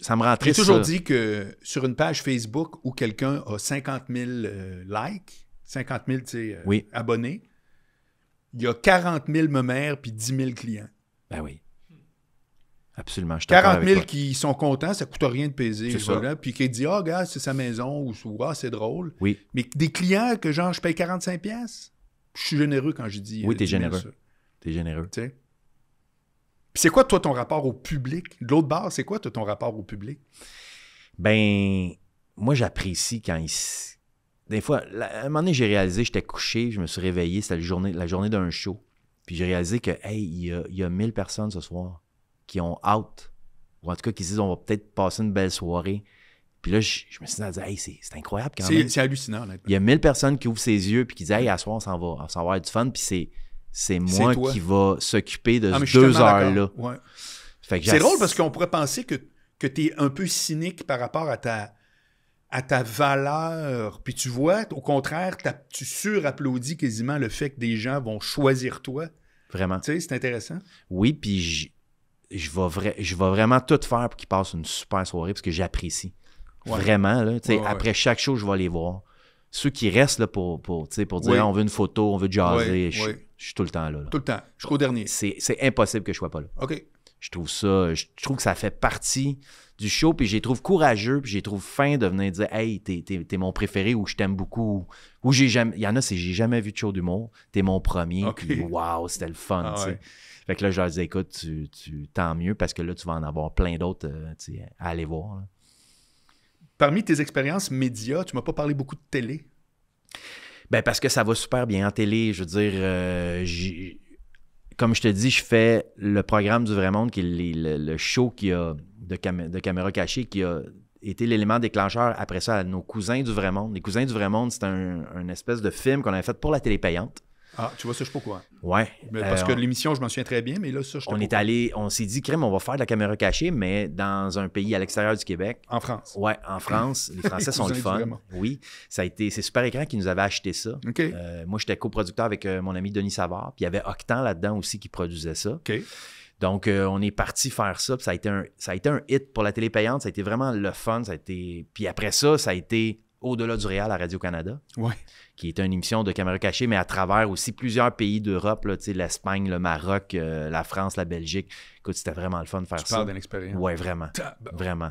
ça me rend très triste. J'ai toujours dit que sur une page Facebook où quelqu'un a 50 000 likes, 50 000 abonnés, il y a 40 000 me-mères puis 10 000 clients. Ben oui. Absolument. 40 000 qui sont contents, ça ne coûte rien de peser. Puis qui dit Ah, oh, gars, c'est sa maison ou ah, c'est drôle. Oui. Mais des clients que genre, je paye 45 pièces je suis généreux quand je dis. Oui, euh, t'es généreux. T'es généreux. Puis c'est quoi, toi, ton rapport au public De l'autre bord, c'est quoi, toi, ton rapport au public Ben, moi, j'apprécie quand ils. Des fois, à un moment donné, j'ai réalisé, j'étais couché, je me suis réveillé, c'était la journée, la journée d'un show. Puis j'ai réalisé que, hey, il y a 1000 personnes ce soir qui ont out ou en tout cas qui disent on va peut-être passer une belle soirée. Puis là, je, me suis dit, ah, hey, c'est incroyable C'est hallucinant, Il y a mille personnes qui ouvrent ses yeux puis qui disent, hey, à soir, on s'en va, on s'en va être du fun. Puis c'est moi qui va s'occuper de ah, ces deux heures-là. C'est drôle parce qu'on pourrait penser que, que tu es un peu cynique par rapport à ta, à ta valeur. Puis tu vois, au contraire, tu surapplaudis quasiment le fait que des gens vont choisir toi. Vraiment. Tu sais, c'est intéressant. Oui, puis je vais, je vais vraiment tout faire pour qu'ils passent une super soirée parce que j'apprécie. Vraiment, après chaque show, je vais les voir. Ceux qui restent là, pour, dire ah, on veut une photo, on veut jaser, je, suis tout le temps là. Tout le temps, je au dernier. C'est impossible que je sois pas là. OK. Je trouve ça, je trouve que ça fait partie du show, puis je les trouve courageux, puis je les trouve fins de venir dire Hey, t'es mon préféré ou je t'aime beaucoup. Ou j'ai jamais. Il y en a, c'est j'ai jamais vu de show d'humour, t'es mon premier, puis wow, c'était le fun. Ah fait que là, je leur disais, écoute, tu, tu, tant mieux parce que là, tu vas en avoir plein d'autres euh, à aller voir. Parmi tes expériences médias, tu m'as pas parlé beaucoup de télé. Ben parce que ça va super bien en télé. Je veux dire, euh, comme je te dis, je fais le programme du vrai monde, qui est le, show qui a de, de, caméra cachée, qui a été l'élément déclencheur après ça à nos cousins du vrai monde. Les cousins du vrai monde, c'est un, un, espèce de film qu'on avait fait pour la télé payante. Ah, tu vois, ça, je suis pas Ouais. parce que euh, l'émission, je m'en souviens très bien, mais là, ça, je On est allé, on s'est dit, crème, on va faire de la caméra cachée, mais dans un pays à l'extérieur du Québec. En France. Ouais, en France. les Français sont le fun. Oui. Ça a été, c'est Super Écran qui nous avait acheté ça. OK. Euh, moi, j'étais coproducteur avec euh, mon ami Denis Savard, puis il y avait Octan là-dedans aussi qui produisait ça. OK. Donc, on est parti faire ça. ça, a été un, hit pour la télé payante. Ça a été vraiment le fun. Ça a été... Puis après ça, ça a été au-delà du Réal à Radio-Canada, ouais. qui est une émission de caméra cachée, mais à travers aussi plusieurs pays d'Europe, l'Espagne, le Maroc, euh, la France, la Belgique. Écoute, c'était vraiment le fun de faire ça. Tu d'une expérience. Ouais, vraiment. Vraiment.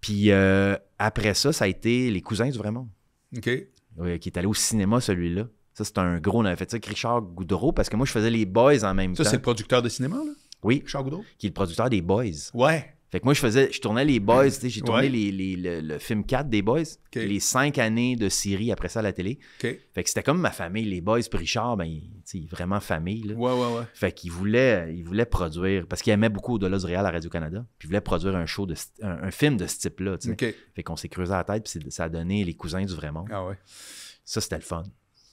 Puis euh, après ça, ça a été Les Cousins du Vraiment. OK. Oui, qui est allé au cinéma, celui-là. Ça, c'est un gros. On avait fait ça avec Richard Goudreau parce que moi, je faisais les Boys en même temps. Ça, c'est le producteur de cinéma, là? Oui. Richard Goudreau? Qui est le producteur des Boys. Ouais. Fait que moi, je faisais, je tournais les Boys, mm. j'ai tourné le, film 4 des Boys, les cinq années de série après ça à la télé. Fait que c'était comme ma famille, les Boys, puis Richard, ben, sais, vraiment famille. Là. Ouais, ouais, ouais. Fait qu'il voulait, il voulait produire, parce qu'il aimait beaucoup Au-delà du Réal à Radio-Canada, puis il voulait produire un show, de, un, film de ce type-là. Fait qu'on s'est creusé la tête, puis ça a donné Les Cousins du Vraiment. Ah ouais. Ça, c'était le fun.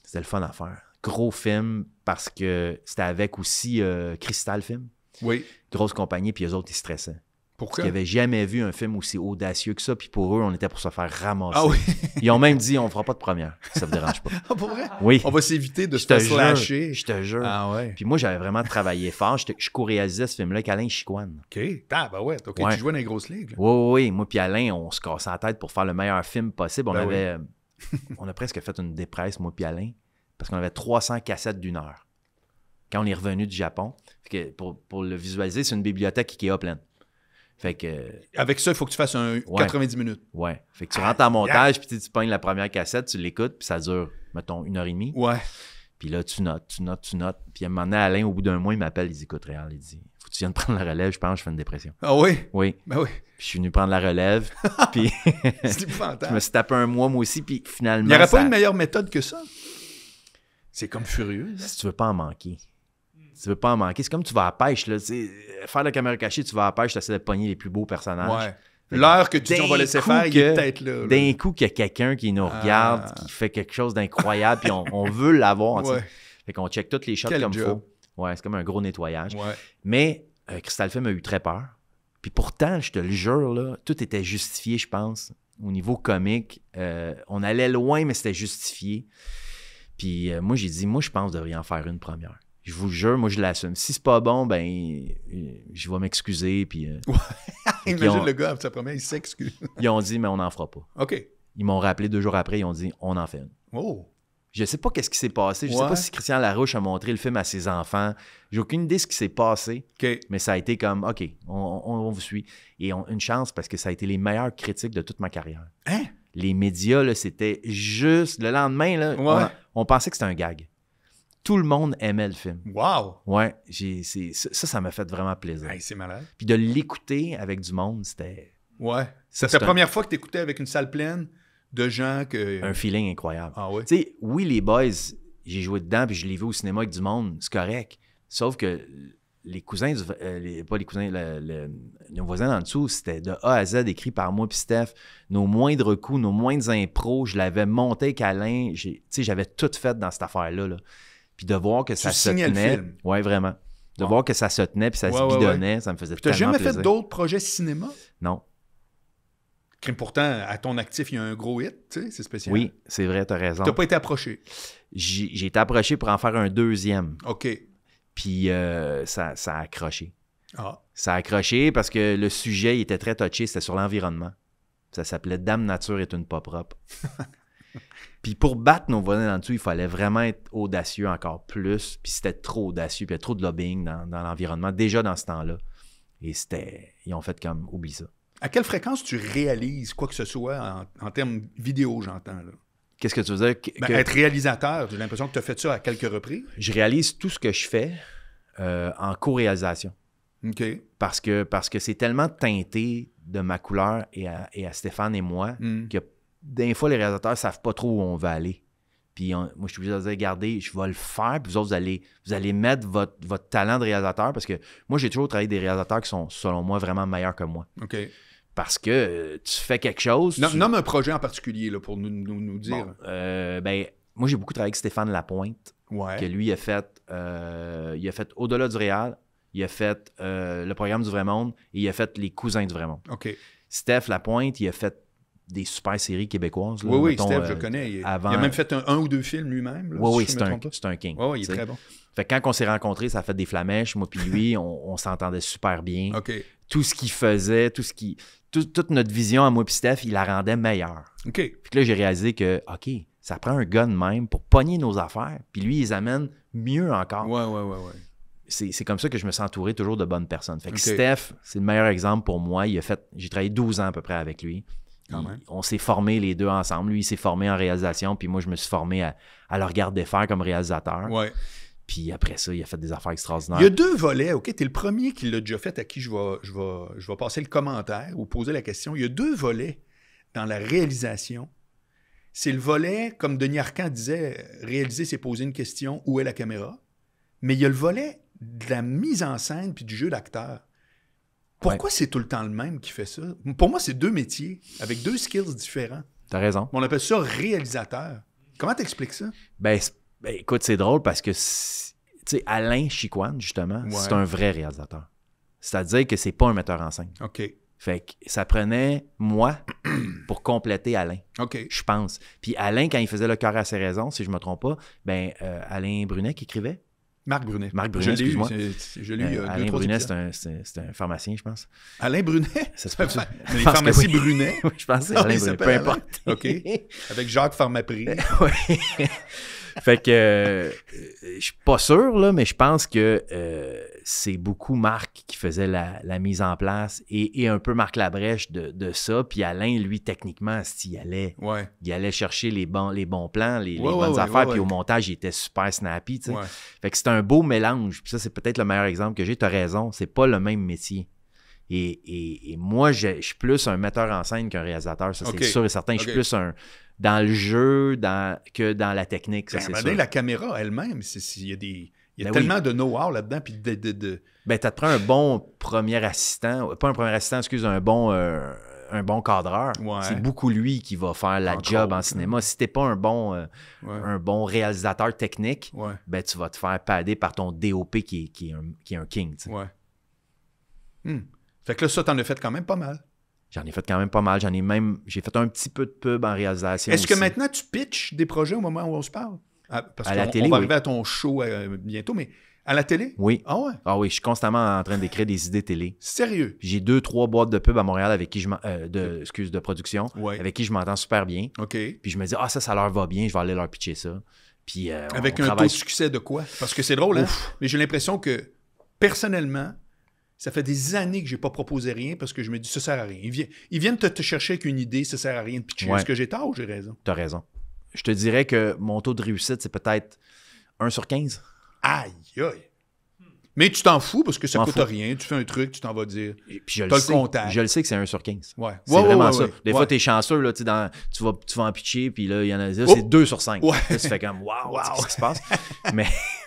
C'était le fun à faire. Gros film, parce que c'était avec aussi euh, Crystal Film. Oui. Grosse compagnie, puis eux autres, ils stressaient parce qu'ils n'avaient jamais vu un film aussi audacieux que ça. Puis pour eux, on était pour se faire ramasser. Ah oui? Ils ont même dit, on ne fera pas de première. Ça ne dérange pas. ah, pour vrai? Oui. On va s'éviter de se lâcher. Je te jure. Ah ouais. Puis moi, j'avais vraiment travaillé fort. Je, je co-réalisais ce film-là avec Alain Chicoine. OK. Ah, bah ouais. tu jouais dans les grosses ligues. Oui, oui, Moi, puis Alain, on se cassait la tête pour faire le meilleur film possible. On ben avait. Euh, on a presque fait une dépresse, moi, puis Alain, parce qu'on avait 300 cassettes d'une heure quand on est revenu du Japon. pour, le visualiser, c'est une bibliothèque qui à pleine. Fait que... Avec ça, il faut que tu fasses un 90 minutes. Ouais. Fait que tu rentres en montage, puis tu pognes la première cassette, tu l'écoutes, puis ça dure, mettons, une heure et demie. Ouais. Puis là, tu notes, tu notes, tu notes. Puis à un moment donné, Alain, au bout d'un mois, il m'appelle, il dit Écoute, Réal, il dit Faut que tu viennes prendre la relève, je pense, je fais une dépression. Ah oui Oui. Ben oui. Puis je suis venu prendre la relève. puis. C'est fantastique. je me suis tapé un mois, moi aussi. Puis finalement. Il n'y aurait pas une meilleure méthode que ça C'est comme furieux. Si tu veux pas en manquer tu veux pas en manquer. C'est comme tu vas à pêche. Là, euh, faire la caméra cachée, tu vas à pêche, tu essaies de pogner les plus beaux personnages. L'heure que tu dis on va laisser faire, il est peut-être là. D'un coup, qu'il y a quelqu'un qui nous regarde, ah. qui fait quelque chose d'incroyable, puis on, veut l'avoir. Fait qu'on check toutes les shots comme il Ouais, c'est comme un gros nettoyage. Mais euh, Crystal a eu très peur. Puis pourtant, je te le jure, là, tout était justifié, je pense, au niveau comique. Euh, on allait loin, mais c'était justifié. Puis moi, j'ai dit, moi, je pense que rien devrais en faire une première je vous jure, moi, je l'assume. Si c'est pas bon, ben, je vais m'excuser. Puis. Euh, imagine le gars, ça promet, il s'excuse. ils ont dit, mais on n'en fera pas. OK. Ils m'ont rappelé deux jours après, ils ont dit, on en fait une. Oh. Je sais pas qu'est-ce qui s'est passé. Je ne sais pas si Christian Larouche a montré le film à ses enfants. J'ai aucune idée de ce qui s'est passé. Mais ça a été comme, OK, on, vous suit. Et on, une chance parce que ça a été les meilleures critiques de toute ma carrière. Hein? Les médias, c'était juste. Le lendemain, là, on pensait que c'était un gag tout le monde aimait le film. Wow! Ouais, j'ai, ça, ça m'a fait vraiment plaisir. c'est malade. Puis de l'écouter avec du monde, c'était. Ouais. c'est la première fois que tu écoutais avec une salle pleine de gens que. Un feeling incroyable. Ah Tu sais, oui, les boys, j'ai joué dedans puis je l'ai vu au cinéma avec du monde, c'est correct. Sauf que les cousins, euh, pas les cousins, le, nos voisins en dessous, c'était de A à Z écrit par moi puis Steph. Nos moindres coups, nos moindres impros, je l'avais monté avec Alain. J'avais tout fait dans cette affaire-là. là. Puis de voir que ça se tenait. Le Ouais, vraiment. De voir que ça se tenait puis ça se bidonnait, ça me faisait tellement plaisir. T'as jamais fait d'autres projets cinéma? Non. Pourtant, à ton actif, il y a un gros hit, tu sais, c'est spécial. Oui, c'est vrai, tu as raison. Tu n'as pas été approché? J'ai été approché pour en faire un deuxième. OK. Puis euh, ça, ça a accroché. Ah. Ça a accroché parce que le sujet il était très touché, c'était sur l'environnement. Ça s'appelait Dame Nature est une pas propre. puis pour battre nos voisins dans le dessus, il fallait vraiment être audacieux encore plus. Puis c'était trop audacieux, puis il y a trop de lobbying dans, l'environnement, déjà dans ce temps-là. Et c'était. Ils ont fait comme oublie ça. À quelle fréquence tu réalises quoi que ce soit en, termes vidéo, j'entends là? Qu'est-ce que tu veux dire? Ben, être réalisateur, j'ai l'impression que tu as fait ça à quelques reprises. Je réalise tout ce que je fais euh, en co-réalisation. OK. Parce que parce que c'est tellement teinté de ma couleur et à, et à Stéphane et moi hmm. que des fois, les réalisateurs ne savent pas trop où on va aller. Puis moi, je suis obligé de dire, regardez, je vais le faire. Puis vous autres, vous allez, vous allez mettre votre, votre talent de réalisateur parce que moi, j'ai toujours travaillé des réalisateurs qui sont, selon moi, vraiment meilleurs que moi. OK parce que euh, tu fais quelque chose. Nomme un projet en particulier là, pour nous, dire. Euh, ben, moi, j'ai beaucoup travaillé avec Stéphane Lapointe, ouais. que lui a fait, euh, il a fait Au-delà du Réal, il a fait le programme du Vrai Monde et il a fait Les Cousins du Vrai Monde. OK. Steph Lapointe, il a fait des super séries québécoises. oui, oui, Steph, je euh, connais. Il, a même fait un, ou deux films lui-même. oui, oui, c'est un, king. Oui, il est très bon. Fait quand on s'est rencontrés, ça a fait des flamèches, moi puis lui, on, s'entendait super bien. Tout ce qu'il faisait, tout ce qui, toute notre vision à moi puis Steph, il la rendait meilleure. OK. Puis là, j'ai réalisé que, OK, ça prend un gun même pour pogner nos affaires, puis lui, il les amène mieux encore. Oui, oui, oui. ouais. C'est comme ça que je me suis entouré toujours de bonnes personnes. Fait que Steph, c'est le meilleur exemple pour moi. Il a fait, j'ai travaillé 12 ans à peu près avec lui. On s'est formé les deux ensemble. Lui, il s'est formé en réalisation, puis moi, je me suis formé à, à le regarder faire comme réalisateur. Puis après ça, il a fait des affaires extraordinaires. Il y a deux volets, OK? Tu es le premier qui l'a déjà fait à qui je vais, je, je vais passer le commentaire ou poser la question. Il y a deux volets dans la réalisation. C'est le volet, comme Denis Arcand disait, réaliser, c'est poser une question, où est la caméra? Mais il y a le volet de la mise en scène puis du jeu d'acteur. Pourquoi c'est tout le temps le même qui fait ça? Pour moi, c'est deux métiers avec deux skills différents. T'as raison. On appelle ça réalisateur. Comment t'expliques ça? Ben, ben écoute, c'est drôle parce que, tu Alain Chicoine, justement, c'est un vrai réalisateur. C'est-à-dire que c'est pas un metteur en scène. OK. Fait que ça prenait moi pour compléter Alain. OK. Je pense. Puis Alain, quand il faisait Le cœur à ses raisons, si je me trompe pas, ben euh, Alain Brunet qui écrivait, Marc Brunet. Marc Brunet, excuse-moi. Je Alain Brunet, c'est un, un, pharmacien, je pense. Alain Brunet? Ça se peut ça. Mais les pharmacies Brunet? oui, je pense que c'est ah, Alain Brunet, peu importe. OK. Avec Jacques Pharmaprix. oui. fait que euh, je suis pas sûr, là, mais je pense que euh, c'est beaucoup Marc qui faisait la, mise en place et, un peu Marc Labrèche de, de ça. Puis Alain, lui, techniquement, s'il allait, il allait chercher les bons, les bons plans, les, bonnes affaires. Puis au montage, il était super snappy. Fait que c'est un beau mélange. Puis ça, c'est peut-être le meilleur exemple que j'ai. Tu as raison, c'est pas le même métier. Et, moi, je, suis plus un metteur en scène qu'un réalisateur, ça c'est sûr et certain. Je suis plus un dans le jeu dans, que dans la technique. Ça, ben, la caméra elle-même, s'il y a des il y a ben tellement de know-how là-dedans. Puis de, Ben, tu te prends un bon premier assistant, pas un premier assistant, excuse, un bon, euh, un bon cadreur. C'est beaucoup lui qui va faire la job en cinéma. Si t'es pas un bon, euh, un bon réalisateur technique, ben, tu vas te faire padder par ton DOP qui est, un, king. Hmm. Fait que là, ça, t'en as fait quand même pas mal. J'en ai fait quand même pas mal. J'en ai même, j'ai fait un petit peu de pub en réalisation. Est-ce que maintenant tu pitches des projets au moment où on se parle? Ah, parce la va arriver à ton show euh, bientôt, mais à la télé? Oui. Ah ouais? Ah oui, je suis constamment en train d'écrire des idées télé. Sérieux? J'ai deux, trois boîtes de pub à Montréal avec qui je euh, de, excuse, de production, avec qui je m'entends super bien. OK. Puis je me dis, ah, ça, ça leur va bien, je vais aller leur pitcher ça. Puis, euh, avec un taux de succès de quoi? Parce que c'est drôle, hein? mais j'ai l'impression que personnellement, ça fait des années que j'ai pas proposé rien parce que je me dis ça sert à rien. Ils, viennent, te, chercher avec une idée, ça sert à rien de pitcher. Est-ce que j'ai tort ou j'ai raison? tu as raison je te dirais que mon taux de réussite, c'est peut-être 1 sur 15. Aïe, aïe. Mais tu t'en fous parce que ça coûte rien. Tu fais un truc, tu t'en vas dire. puis je le, sais, je le sais que c'est 1 sur 15. Ouais. C'est vraiment ça. Des fois, tu es chanceux, là, tu, vas, tu vas en pitcher, puis là, il y en a oh! c'est 2 sur 5. tu fais comme, waouh, wow, qu'est-ce qui se passe? mais,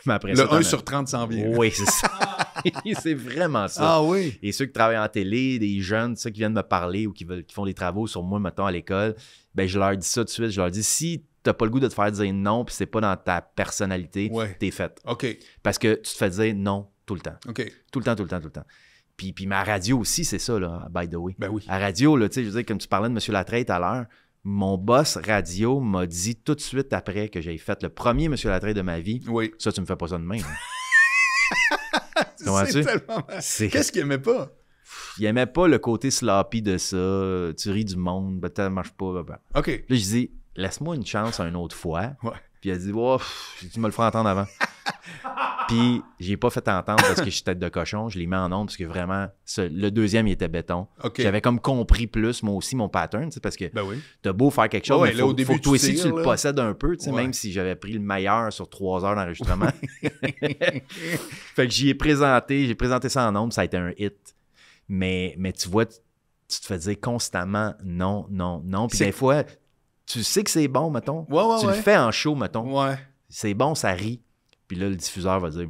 après le 1 sur 30 s'en vient. Oui, c'est ça. c'est vraiment ça. Ah oui. Et ceux qui travaillent en télé, des jeunes, ceux qui viennent me parler ou qui, font des travaux sur moi, mettons, à l'école, ben je leur dis ça tout de suite. Je leur dis, si t'as pas le goût de te faire dire non, puis c'est pas dans ta personnalité, ouais. t'es faite. OK. Parce que tu te fais dire non tout le temps. OK. Tout le temps, tout le temps, tout le temps. Puis, puis ma radio aussi, c'est ça, là, by the way. Ben oui. La radio, là, tu sais, je veux dire, comme tu parlais de M. Latraite à l'heure, mon boss radio m'a dit tout de suite après que j'ai fait le premier M. Latraite de ma vie. Ça, tu me fais pas ça de même. Hein. c'est tellement Qu'est-ce qu'il aimait pas? il aimait pas le côté sloppy de ça. Tu ris du monde, ben, ça marche pas. Ben, ben. OK. Là, je dis, laisse-moi une chance un autre fois. Puis elle dit, tu me le feras entendre avant. Puis j'ai pas fait entendre parce que je suis tête de cochon. Je l'ai mis en nombre parce que vraiment, le deuxième, il était béton. J'avais comme compris plus, moi aussi, mon pattern. Parce que ben oui. t'as beau faire quelque chose, il faut, que toi aussi, tu le possèdes un peu. Même si j'avais pris le meilleur sur trois heures d'enregistrement. fait que j'y ai présenté, j'ai présenté ça en nombre. Ça a été un hit. Mais, mais tu vois, tu te fais dire constamment non, non, non. Puis des fois, tu sais que c'est bon, mettons. tu le fais en show, mettons. C'est bon, ça rit. Puis là, le diffuseur va dire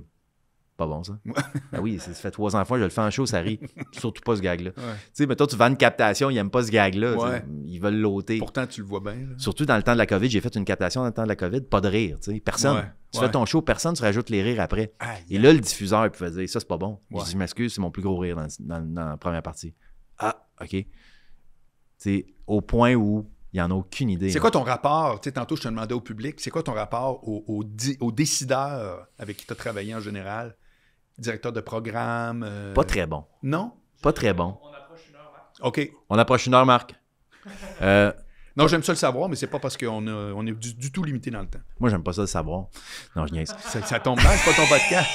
pas bon ça. Ben oui, ça fait trois fois, je le fais en show, ça rit. Surtout pas ce gag-là. Tu sais, mettons, tu vends une captation, ils n'aiment pas ce gag-là. Ils veulent l'ôter. Pourtant, tu le vois bien. Surtout dans le temps de la COVID, j'ai fait une captation dans le temps de la COVID, pas de rire. tu sais. Personne. Tu fais ton show, personne, tu rajoutes les rires après. Et là, le diffuseur, il dire ça, c'est pas bon. Je m'excuse, c'est mon plus gros rire dans, la première partie. Ah, OK. Tu sais au point où il n'y en a aucune idée. C'est quoi ton rapport? Tu sais, tantôt, je te demandais au public, c'est quoi ton rapport aux au, au décideurs avec qui tu as travaillé en général? Directeur de programme? Euh, Pas très bon. Non? Pas très bon. On approche une heure, Marc. OK. On approche une heure, Marc. euh, non, j'aime ça le savoir, mais c'est pas parce qu'on est du, tout limité dans le temps. Moi, j'aime pas ça le savoir. Non, je niaise. Ça, tombe mal, c'est pas ton podcast.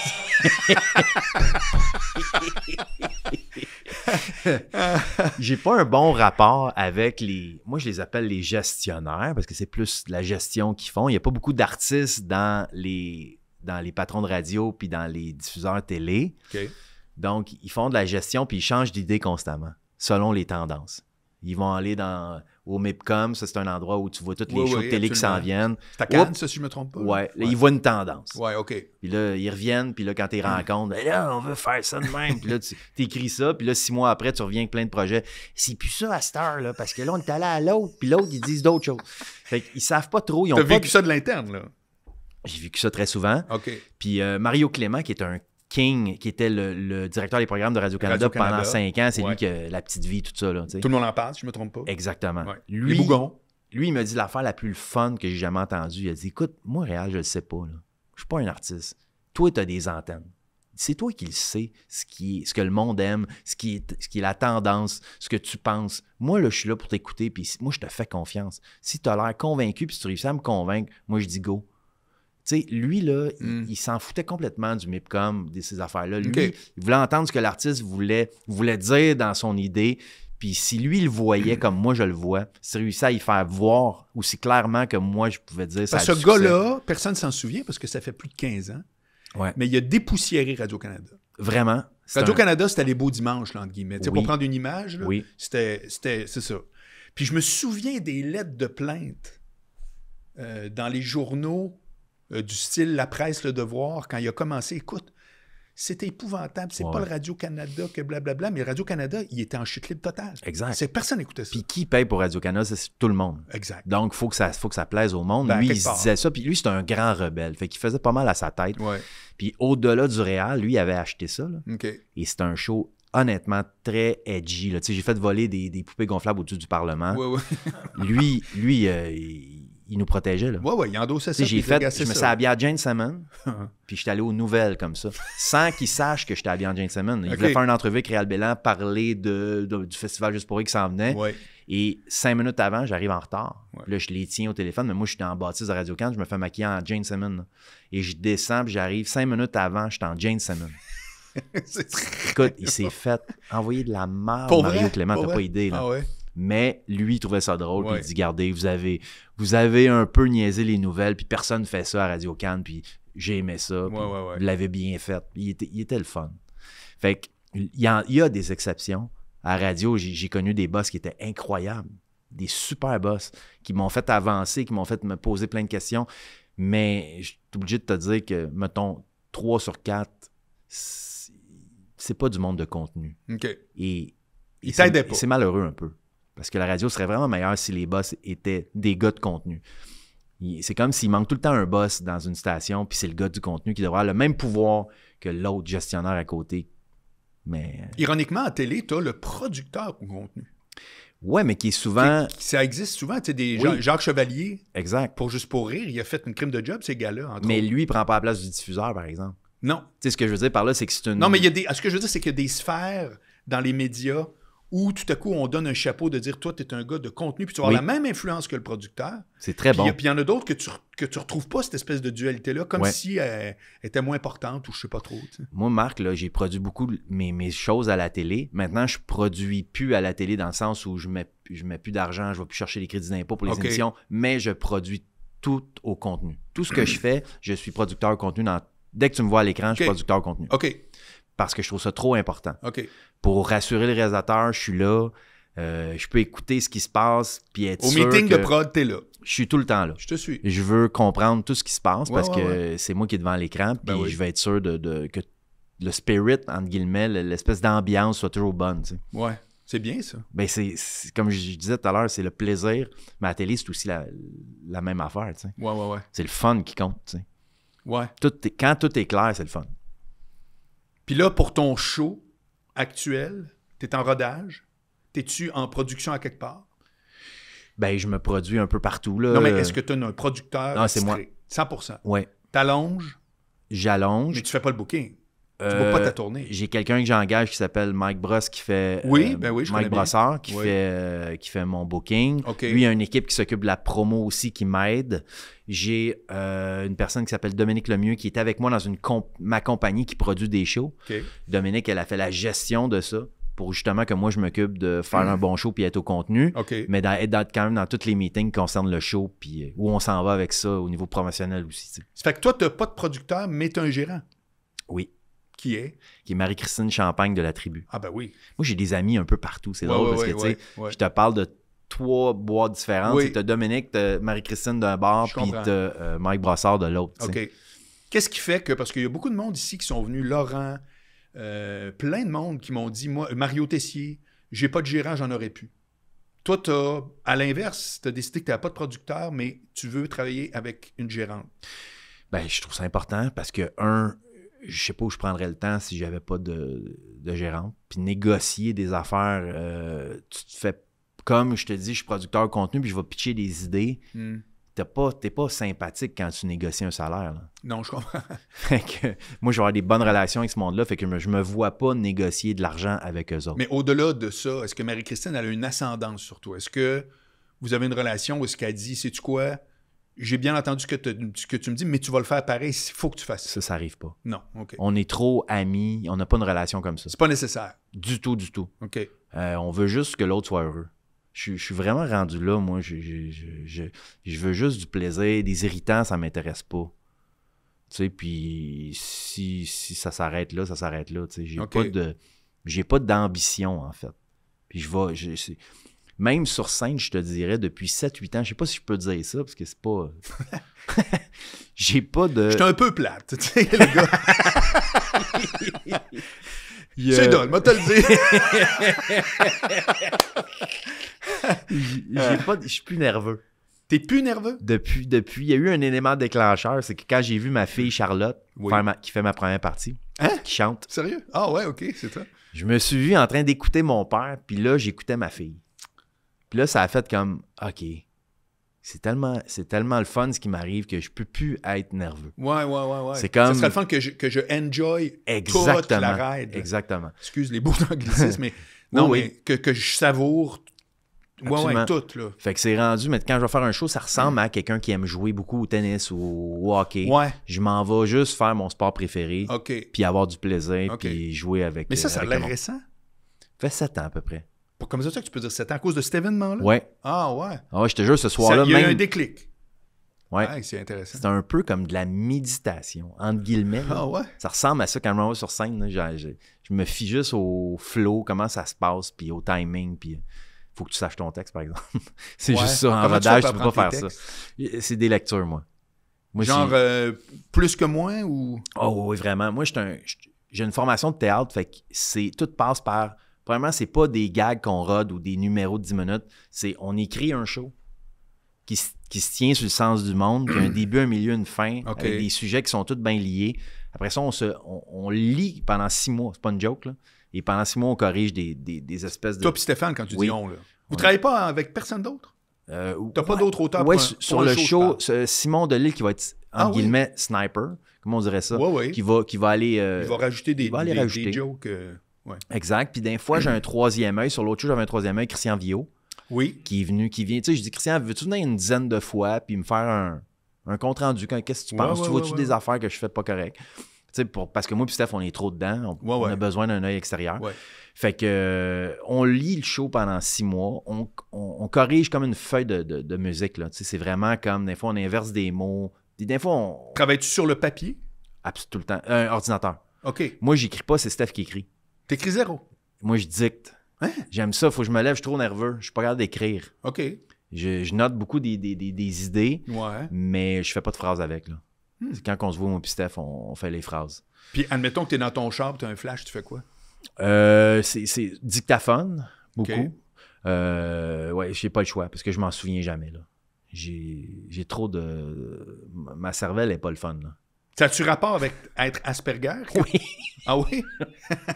J'ai pas un bon rapport avec les. Moi, je les appelle les gestionnaires parce que c'est plus la gestion qu'ils font. Il n'y a pas beaucoup d'artistes dans les, dans les patrons de radio puis dans les diffuseurs télé. Donc, ils font de la gestion puis ils changent d'idée constamment selon les tendances. Ils vont aller dans, au MIPCOM, ça c'est un endroit où tu vois toutes les shows de télé qui s'en viennent. C'est à Cannes, ça, si je me trompe pas. Ouais, ils voient une tendance. Ouais, OK. Puis là, ils reviennent, puis là, quand tu rencontrent, ben « là, on veut faire ça de même. puis là, tu écris ça, puis là, six mois après, tu reviens avec plein de projets. C'est plus ça à cette heure, là, parce que là, on est allé à l'autre, puis l'autre, ils disent d'autres choses. Fait qu'ils savent pas trop. Ils ont vécu ça de l'interne, là? J'ai vécu ça très souvent. OK. Puis euh, Mario Clément, qui est un King, qui était le, directeur des programmes de Radio-Canada pendant cinq ans, c'est lui qui a la petite vie, tout ça. tout le monde en parle, si je me trompe pas. Exactement. Lui, Les Lui, il m'a dit l'affaire la plus fun que j'ai jamais entendue. Il a dit Écoute, moi, Réal, je le sais pas. Je Je suis pas un artiste. Toi, tu as des antennes. C'est toi qui le sais, ce, qui, ce que le monde aime, ce qui, est, ce qui la tendance, ce que tu penses. Moi, je suis là pour t'écouter, puis moi, je te fais confiance. Si tu as l'air convaincu, puis si tu réussis à me convaincre, moi, je dis go sais, lui, là, hmm. il, s'en foutait complètement du MIPCOM, de ces affaires-là. Lui, il voulait entendre ce que l'artiste voulait, voulait dire dans son idée. Puis si lui le voyait comme moi je le vois, s'il réussissait à y faire voir aussi clairement que moi je pouvais dire ça. ce gars-là, personne ne s'en souvient parce que ça fait plus de 15 ans. Mais il a dépoussiéré Radio-Canada. Vraiment. Radio-Canada, c'était les beaux dimanches, là, entre guillemets. Pour prendre une image, oui. c'était ça. Puis je me souviens des lettres de plainte euh, dans les journaux euh, du style La presse, le devoir, quand il a commencé, écoute, c'était épouvantable. C'est pas le Radio-Canada que blablabla, mais Radio-Canada, il était en chute libre totale. Exact. C'est personne n'écoutait ça. Puis qui paye pour Radio-Canada, c'est tout le monde. Exact. Donc, faut ça, faut que ça plaise au monde. Ben, lui, il se disait ça. Puis lui, c'était un grand rebelle. Fait qu'il faisait pas mal à sa tête. Ouais. Puis au-delà du réel, lui, il avait acheté ça. Et c'est un show honnêtement très edgy. J'ai fait voler des, poupées gonflables au-dessus du Parlement. lui, lui euh, il il nous protégeait. Là. Ouais, ouais, il endossait ça. J'ai fait, je me suis habillé à Jane Simon, puis je suis allé aux nouvelles comme ça, sans qu'ils sachent que j'étais habillé à Jane Simon. Il voulait faire une entrevue avec Réal Bellan, parler de, du festival Juste pour eux qui s'en venait. Et cinq minutes avant, j'arrive en retard. Là, je les tiens au téléphone, mais moi, je suis en bâtisse de radio can je me fais maquiller en Jane Simon. Et je descends, puis j'arrive cinq minutes avant, je suis en Jane Simon. Écoute, il s'est fait envoyer de la merde, Mario Clément, t'as pas idée. Là. Ah ouais mais lui, il trouvait ça drôle, puis il dit Gardez, vous avez, vous avez un peu niaisé les nouvelles, puis personne ne fait ça à Radio Cannes, puis j'ai aimé ça, Il vous l'avez bien fait. Il était, il le fun. Fait il y, a, des exceptions. À radio, j'ai connu des boss qui étaient incroyables, des super boss qui m'ont fait avancer, qui m'ont fait me poser plein de questions. Mais je suis obligé de te dire que, mettons, 3 sur 4, c'est pas du monde de contenu. OK. Et, et c'est malheureux un peu. Parce que la radio serait vraiment meilleure si les boss étaient des gars de contenu. C'est comme s'il manque tout le temps un boss dans une station, puis c'est le gars du contenu qui devrait avoir le même pouvoir que l'autre gestionnaire à côté. Mais... Euh, Ironiquement, à télé, tu le producteur du contenu. Ouais, mais qui est souvent. Ça existe souvent, tu sais, des Jacques Chevalier. Exact. Pour juste pour rire, il a fait une crime de job, ces gars-là. Mais lui, il prend pas la place du diffuseur, par exemple. Non. Tu sais, ce que je veux dire par là, c'est que c'est une. Non, mais il y a des. Ce que je veux dire, c'est qu'il des sphères dans les médias où tout à coup on donne un chapeau de dire toi tu es un gars de contenu puis tu vas avoir la même influence que le producteur. C'est très bon. Puis il y en a d'autres que tu que tu retrouves pas cette espèce de dualité là comme si elle, euh, était moins importante ou je sais pas trop. Moi Marc là, j'ai produit beaucoup mes, mes choses à la télé. Maintenant je produis plus à la télé dans le sens où je mets mets plus d'argent, je vais plus chercher les crédits d'impôt pour les émissions, mais je produis tout au contenu. Tout ce que je fais, je suis producteur contenu dès que tu me vois à l'écran, je suis producteur contenu. OK parce que je trouve ça trop important. OK. Pour rassurer le réalisateur, je suis là, euh, je peux écouter ce qui se passe, puis être Au meeting de prod, t'es là. Je suis tout le temps là. Je te suis. Je veux comprendre tout ce qui se passe parce que c'est moi qui est devant l'écran, puis ben je vais être sûr de, que le spirit, entre guillemets, l'espèce d'ambiance soit toujours bonne. Ouais. C'est bien ça. Ben c'est, comme je disais tout à l'heure, c'est le plaisir. Mais à télé, c'est aussi la, même affaire. Tu sais. Ouais, C'est le fun qui compte. Ouais. quand tout est clair, c'est le fun. Puis là, pour ton show actuel, t'es en rodage? T'es-tu en production à quelque part? Ben, je me produis un peu partout. Là. Non, mais est-ce que tu as un producteur? Non, c'est moi. 100 Oui. T'allonges? J'allonge. Mais tu fais pas le booking. Tu ne euh, pas ta tourner J'ai quelqu'un que j'engage qui s'appelle Mike Bros qui fait. oui, euh, ben Mike Brossard qui, fait, euh, qui fait mon booking. Lui, il y a une équipe qui s'occupe de la promo aussi qui m'aide. J'ai une personne qui s'appelle Dominique Lemieux qui est avec moi dans une ma compagnie qui produit des shows. Dominique, elle a fait la gestion de ça pour justement que moi je m'occupe de faire un hmm. bon show puis être au contenu, mais d'être quand même dans tous les meetings qui concernent le show puis où on s'en va avec ça au niveau promotionnel aussi. Ça fait que toi, tu n'as pas de producteur, mais tu es un gérant. Oui. Qui est? Qui est Marie-Christine Champagne de la tribu. Ah ben oui. Moi, j'ai des amis un peu partout. C'est drôle parce que, tu sais, je te parle de trois bois différentes. Tu as Dominique, tu Marie-Christine d'un bar, puis tu euh, Mike Brassard de l'autre. OK. Qu'est-ce qui fait que, parce qu'il y a beaucoup de monde ici qui sont venus, Laurent, euh, plein de monde qui m'ont dit, moi, Mario Tessier, j'ai pas de gérant, j'en aurais pu. Toi, as, à l'inverse, tu as décidé que tu n'as pas de producteur, mais tu veux travailler avec une gérante. Ben, je trouve ça important parce que, un, je sais pas où je prendrais le temps si j'avais pas de, de gérante. Puis négocier des affaires, euh, tu te fais comme je te dis, je suis producteur de contenu, puis je vais pitcher des idées. Hmm. Tu T'es pas, sympathique quand tu négocies un salaire. Non, je comprends. moi, je vais avoir des bonnes relations avec ce monde-là, fait que je me vois pas négocier de l'argent avec eux autres. Mais au-delà de ça, est-ce que Marie-Christine elle a une ascendance sur toi? Est-ce que vous avez une relation où ce qu'elle dit, c'est tu quoi? j'ai bien entendu ce que, tu me dis, mais tu vas le faire pareil s'il faut que tu fasses ça. Ça, ça arrive pas. Non, OK. On est trop amis, on n'a pas une relation comme ça. C'est pas nécessaire. Du tout, du tout. OK. Euh, on veut juste que l'autre soit heureux. Je, suis vraiment rendu là, moi. Je, veux juste du plaisir. Des irritants, ça m'intéresse pas. Tu sais, puis si, ça s'arrête là, ça s'arrête là. Tu sais, j'ai pas de... J'ai pas d'ambition, en fait. Puis je vais même sur scène, je te dirais, depuis 7-8 ans, je ne sais pas si je peux dire ça, parce que c'est pas. J'ai pas de. Je suis un peu plate, tu sais, le gars. C'est moi te le dire. Je suis plus nerveux. T'es plus nerveux? Depuis, depuis, il y a eu un élément déclencheur, c'est que quand j'ai vu ma fille Charlotte, qui fait ma première partie, hein? qui chante. Sérieux? Ah ouais, ok, c'est ça. Je me suis vu en train d'écouter mon père, puis là, j'écoutais ma fille. Puis là, ça a fait comme, OK, c'est tellement, c'est tellement le fun ce qui m'arrive que je peux plus être nerveux. Ouais, ouais, ouais. ouais. C'est comme. serait le fun que je, que enjoy exactement, toute la ride. Exactement. Excuse les beaux anglicismes, mais non, mais Que, je savoure. Ouais, tout, là. Fait que c'est rendu, mais quand je vais faire un show, ça ressemble à quelqu'un qui aime jouer beaucoup au tennis ou au hockey. Ouais. Je m'en vais juste faire mon sport préféré. OK. Puis avoir du plaisir, puis jouer avec. Mais ça, ça a euh, l'air récent. Ça fait sept ans à peu près. Comme ça que tu peux dire, c'était à cause de cet événement-là? Ouais. Ah ouais. Ah je te jure, ce soir-là. Il y a eu un déclic. Ouais. c'est intéressant. C'est un peu comme de la méditation, entre guillemets. Ah ouais. Ça ressemble à ça quand je sur scène. je, me fie juste au flow, comment ça se passe, puis au timing, puis euh, faut que tu saches ton texte, par exemple. c'est juste ça. En rodage, tu ne peux pas faire ça. C'est des lectures, moi. Genre euh, plus que moins? ou. Oh oui, vraiment. Moi, j'ai une formation de théâtre, fait que c'est tout passe par Premièrement, c'est pas des gags qu'on rode ou des numéros de 10 minutes. C'est on écrit un show qui, se tient sur le sens du monde, qui a un début, un milieu, une fin, avec des sujets qui sont tous bien liés. Après ça, on, se, on, lit pendant six mois. C'est pas une joke, là. Et pendant six mois, on corrige des, espèces de. Toi, Stéphane, quand tu dis on, Vous ne travaillez pas avec personne d'autre? Euh, T'as pas d'autres auteurs pour, sur le show, Simon Delille qui va être, en ah sniper, comment on dirait ça, qui, va, qui va aller... Euh, il va rajouter des, jokes. Euh, Exact. Puis des fois, j'ai un troisième œil. Sur l'autre show, j'avais un troisième œil, Christian Viau. Oui. Qui est venu, qui vient. Tu sais, je dis, Christian, veux-tu venir une dizaine de fois puis me faire un, compte rendu? Qu'est-ce que tu penses? tu vois-tu des affaires que je fais pas correctes? Pour, parce que moi et Steph, on est trop dedans. On, a besoin d'un œil extérieur. Fait que on lit le show pendant six mois. On, corrige comme une feuille de, de, de musique. C'est vraiment comme des fois on inverse des mots. Des, fois on. Travailles-tu sur le papier? Absolument, tout le temps. Un euh, ordinateur. OK. Moi, j'écris pas, c'est Steph qui écrit. T'écris zéro. Moi, je dicte. Hein? J'aime ça. Faut que je me lève, je suis trop nerveux. Je suis pas capable d'écrire. OK. Je, note beaucoup des, idées, ouais. mais je fais pas de phrases avec. Là. Hmm. quand on se voit, mon et on, fait les phrases. Puis admettons que tu es dans ton char, tu un flash, tu fais quoi? Euh, c'est dictaphone, beaucoup. Euh, ouais, j'ai pas le choix parce que je m'en souviens jamais. là. J'ai trop de. Ma cervelle est pas le fun. Là. Ça a-tu rapport avec être Asperger? Oui. Ah oui?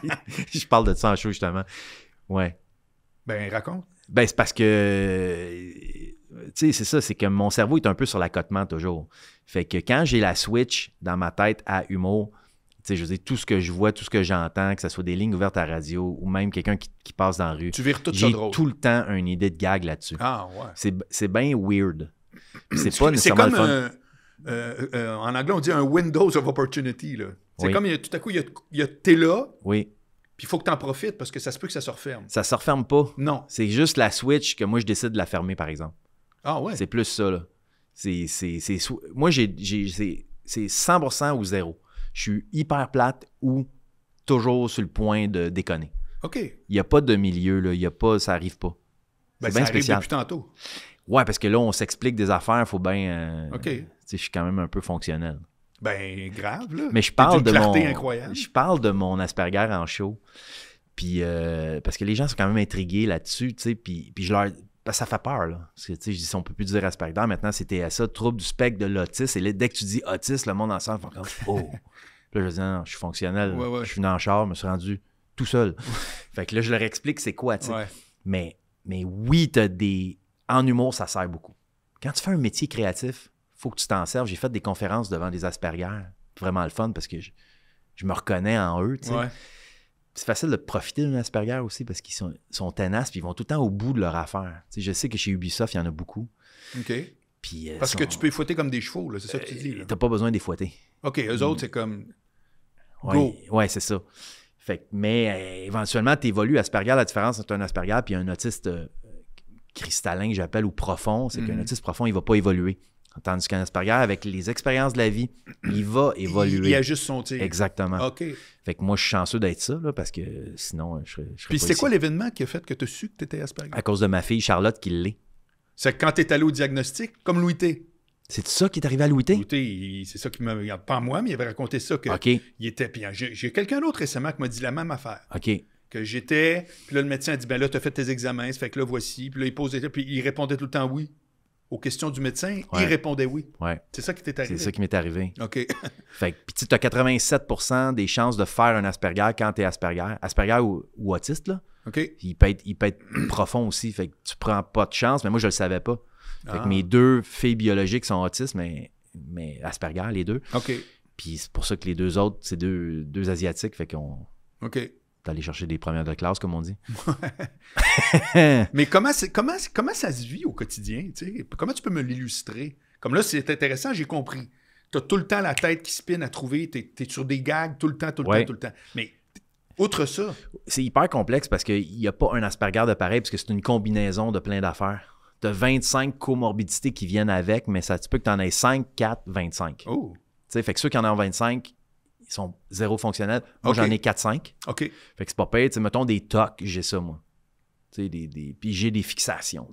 je parle de ça en show, justement. Ouais. Ben, raconte. Ben, c'est parce que. Euh, tu sais, c'est ça, c'est que mon cerveau est un peu sur l'accotement toujours. Fait que quand j'ai la switch dans ma tête à humour, tu sais, je veux dire, tout ce que je vois, tout ce que j'entends, que ce soit des lignes ouvertes à radio ou même quelqu'un qui, passe dans la rue. Tu vires tout J'ai tout le temps une idée de gag là-dessus. Ah ouais. C'est bien weird. C'est pas nécessairement comme, euh, euh, en anglais, on dit un windows of opportunity, là. C'est comme tout à coup, il y a, t'es là. Oui. Puis il faut que tu en profites parce que ça se peut que ça se referme. Ça se referme pas. Non. C'est juste la switch que moi, je décide de la fermer, par exemple. Ah ouais. C'est plus ça, là. C'est, moi, j'ai, j'ai, c'est 100% ou zéro. Je suis hyper plate ou toujours sur le point de déconner. OK. Il n'y a pas de milieu, là. Il y a pas, ça arrive pas. Ben, c'est ça bien tantôt. Ouais, parce que là, on s'explique des affaires, il faut bien. Euh, OK. je suis quand même un peu fonctionnel. Ben, grave, là. Mais je parle, de mon, je parle de mon Asperger en show. Puis, euh, parce que les gens sont quand même intrigués là-dessus, tu sais. Puis, je leur. ça fait peur, là. Parce que, tu sais, je dis, on peut plus dire Asperger, maintenant, c'était ça, trouble du spectre de l'autisme. Et là, dès que tu dis autiste, le monde ensemble, sort. comme, oh. là, je dis, non, je suis fonctionnel. Je suis venu en char, je me suis rendu tout seul. fait que là, je leur explique c'est quoi, tu sais. Mais, mais oui, t'as des. En humour, ça sert beaucoup. Quand tu fais un métier créatif, faut que tu t'en serves. J'ai fait des conférences devant des C'est Vraiment le fun parce que je, me reconnais en eux. C'est facile de profiter d'un asperger aussi parce qu'ils sont, tenaces puis ils vont tout le temps au bout de leur affaire. je sais que chez Ubisoft, il y en a beaucoup. Puis, euh, parce que tu peux fouetter comme des chevaux, c'est ça que tu dis. Euh, t'as pas besoin de les fouetter. OK, eux autres, mm. c'est comme. Ouais, c'est ça. Fait, mais euh, éventuellement, tu évolues Asperger. La différence entre un Asperger et un autiste cristallin, j'appelle, ou profond, c'est mm. qu'un autiste profond, il va pas évoluer. Tandis qu'un Asperger, avec les expériences de la vie, il va évoluer. Il, ajuste juste son tir. Exactement. OK. Fait que moi, je suis chanceux d'être ça, là, parce que sinon, je serais, Puis c'est quoi l'événement qui a fait que tu as su que tu étais Asperger? À cause de ma fille Charlotte qui l'est. C'est quand tu es allé au diagnostic, comme Louis T. C'est ça qui est arrivé à Louis T? Louis T, c'est ça qui m'a. Pas moi, mais il avait raconté ça. Que Il était. Puis j'ai quelqu'un d'autre récemment qui m'a dit la même affaire. OK que j'étais. Puis là, le médecin a dit, ben là, tu as fait tes examens, fait que là, voici. Puis là, il posait, puis il répondait tout le temps oui aux questions du médecin, il répondait oui. C'est ça qui t'est arrivé. C'est ça qui m'est arrivé. OK. fait que, tu as 87 des chances de faire un Asperger quand tu es Asperger. Asperger ou, autiste, là. OK. Il peut être, il peut être profond aussi. Fait que tu prends pas de chance, mais moi, je le savais pas. Fait que ah. mes deux filles biologiques sont autistes, mais, mais Asperger, les deux. OK. Puis c'est pour ça que les deux autres, c'est deux, deux Asiatiques. Fait qu'on. OK aller chercher des premières de classe, comme on dit. Mais comment, comment, comment ça se vit au quotidien? Comment tu peux me l'illustrer? Comme là, c'est intéressant, j'ai compris. Tu as tout le temps la tête qui spine à trouver, T'es es, sur des gags tout le temps, tout le temps, tout le temps. Mais outre ça. C'est hyper complexe parce qu'il n'y a pas un Asperger de pareil, parce que c'est une combinaison de plein d'affaires. Tu as 25 comorbidités qui viennent avec, mais ça tu peux que oh. tu en aies 5, 4, 25. Oh. sais, fait que ceux qui en ont 25, ils sont zéro fonctionnel. Moi, j'en ai 4-5. OK. Fait que c'est pas pire. mettons des tocs, j'ai ça, moi. des, des... Puis j'ai des fixations.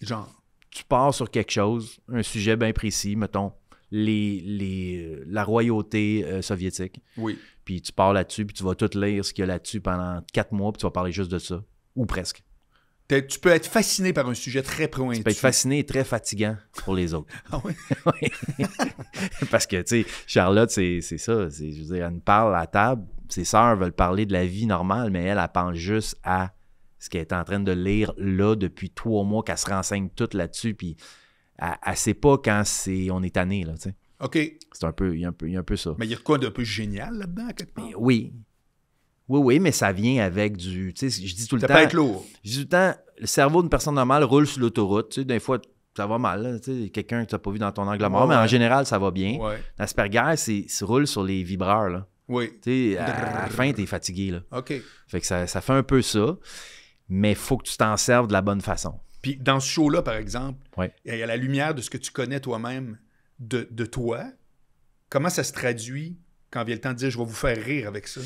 Genre. Tu pars sur quelque chose, un sujet bien précis, mettons, les, euh, la royauté euh, soviétique. Oui. Puis tu pars là-dessus, puis tu vas tout lire ce qu'il y a là-dessus pendant quatre mois, puis tu vas parler juste de ça. Ou presque tu peux être fasciné par un sujet très pointu. Tu peux être fasciné et très fatigant pour les autres. Ah oui? Parce que, tu sais, Charlotte, c'est ça. Je veux dire, elle parle à table. Ses sœurs veulent parler de la vie normale, mais elle, elle pense juste à ce qu'elle est en train de lire là depuis trois mois, qu'elle se renseigne toute là-dessus. Puis elle, ne sait pas quand c'est on est tanné, là, tu sais. OK. C'est un peu, un peu ça. Mais il y a quoi d'un peu génial là-dedans, quelque part? Oui, oui, oui, mais ça vient avec du. Tu sais, je dis tout le temps. Ça peut être lourd. Je dis tout le temps, le cerveau d'une personne normale roule sur l'autoroute. Tu sais, des fois, ça va mal. Tu sais, quelqu'un que tu n'as pas vu dans ton angle mort, mais en général, ça va bien. Ouais. L'Asperger, c'est roule sur les vibreurs. Là. Oui. Tu sais, à, la fin, tu es fatigué. Là. OK. Fait que ça, fait un peu ça, mais il faut que tu t'en serves de la bonne façon. Puis dans ce show-là, par exemple, il y a la lumière de ce que tu connais toi-même de, de toi. Comment ça se traduit quand vient le temps de dire je vais vous faire rire avec ça?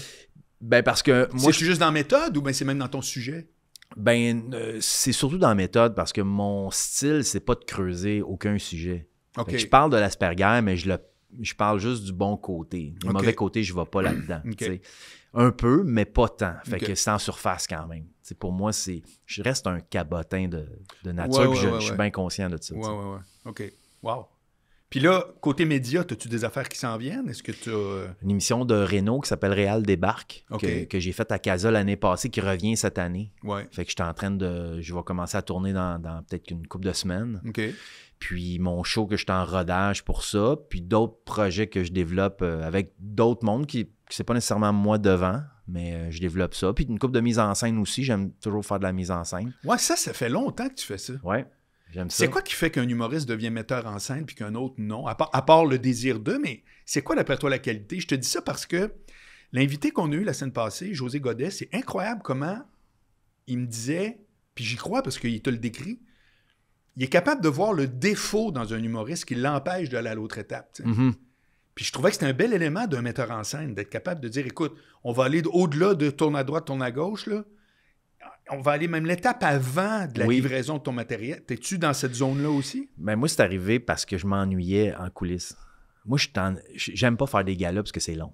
Ben parce que moi. C'est je... juste dans méthode ou ben c'est même dans ton sujet? Ben, euh, c'est surtout dans méthode parce que mon style, c'est pas de creuser aucun sujet. ok Je parle de l'asperger, mais je, le, je parle juste du bon côté. Le mauvais côté, je ne vais pas là-dedans. Un peu, mais pas tant. Fait que c'est en surface quand même. pour moi, c'est je reste un cabotin de, nature, je, suis bien conscient de ça. Ouais, ouais, ouais. OK. Wow. Puis là, côté média, as-tu des affaires qui s'en viennent? Est-ce que tu euh, Une émission de Renault qui s'appelle Réal Débarque, que, j'ai faite à Casa l'année passée, qui revient cette année. Ouais. Fait que je suis en train de... Je vais commencer à tourner dans, peut-être une couple de semaines. OK. Puis mon show que je suis en rodage pour ça, puis d'autres projets que je développe euh, avec d'autres mondes qui... C'est pas nécessairement moi devant, mais euh, je développe ça. Puis une coupe de mise en scène aussi, j'aime toujours faire de la mise en scène. Ouais, ça, ça fait longtemps que tu fais ça. Ouais. C'est quoi qui fait qu'un humoriste devient metteur en scène puis qu'un autre non, à part, le désir d'eux, mais c'est quoi d'après toi la qualité? Je te dis ça parce que l'invité qu'on a eu la semaine passée, José Godet, c'est incroyable comment il me disait, puis j'y crois parce qu'il te le décrit, il est capable de voir le défaut dans un humoriste qui l'empêche d'aller à l'autre étape. Mm-hmm. Puis je trouvais que c'était un bel élément d'un metteur en scène, d'être capable de dire, écoute, on va aller au-delà de tourne à droite, tourne à gauche, on va aller même l'étape avant de la livraison de ton matériel. T'es-tu dans cette zone-là aussi? Ben moi, c'est arrivé parce que je m'ennuyais en coulisses. Moi, j'aime pas faire des galas parce que c'est long.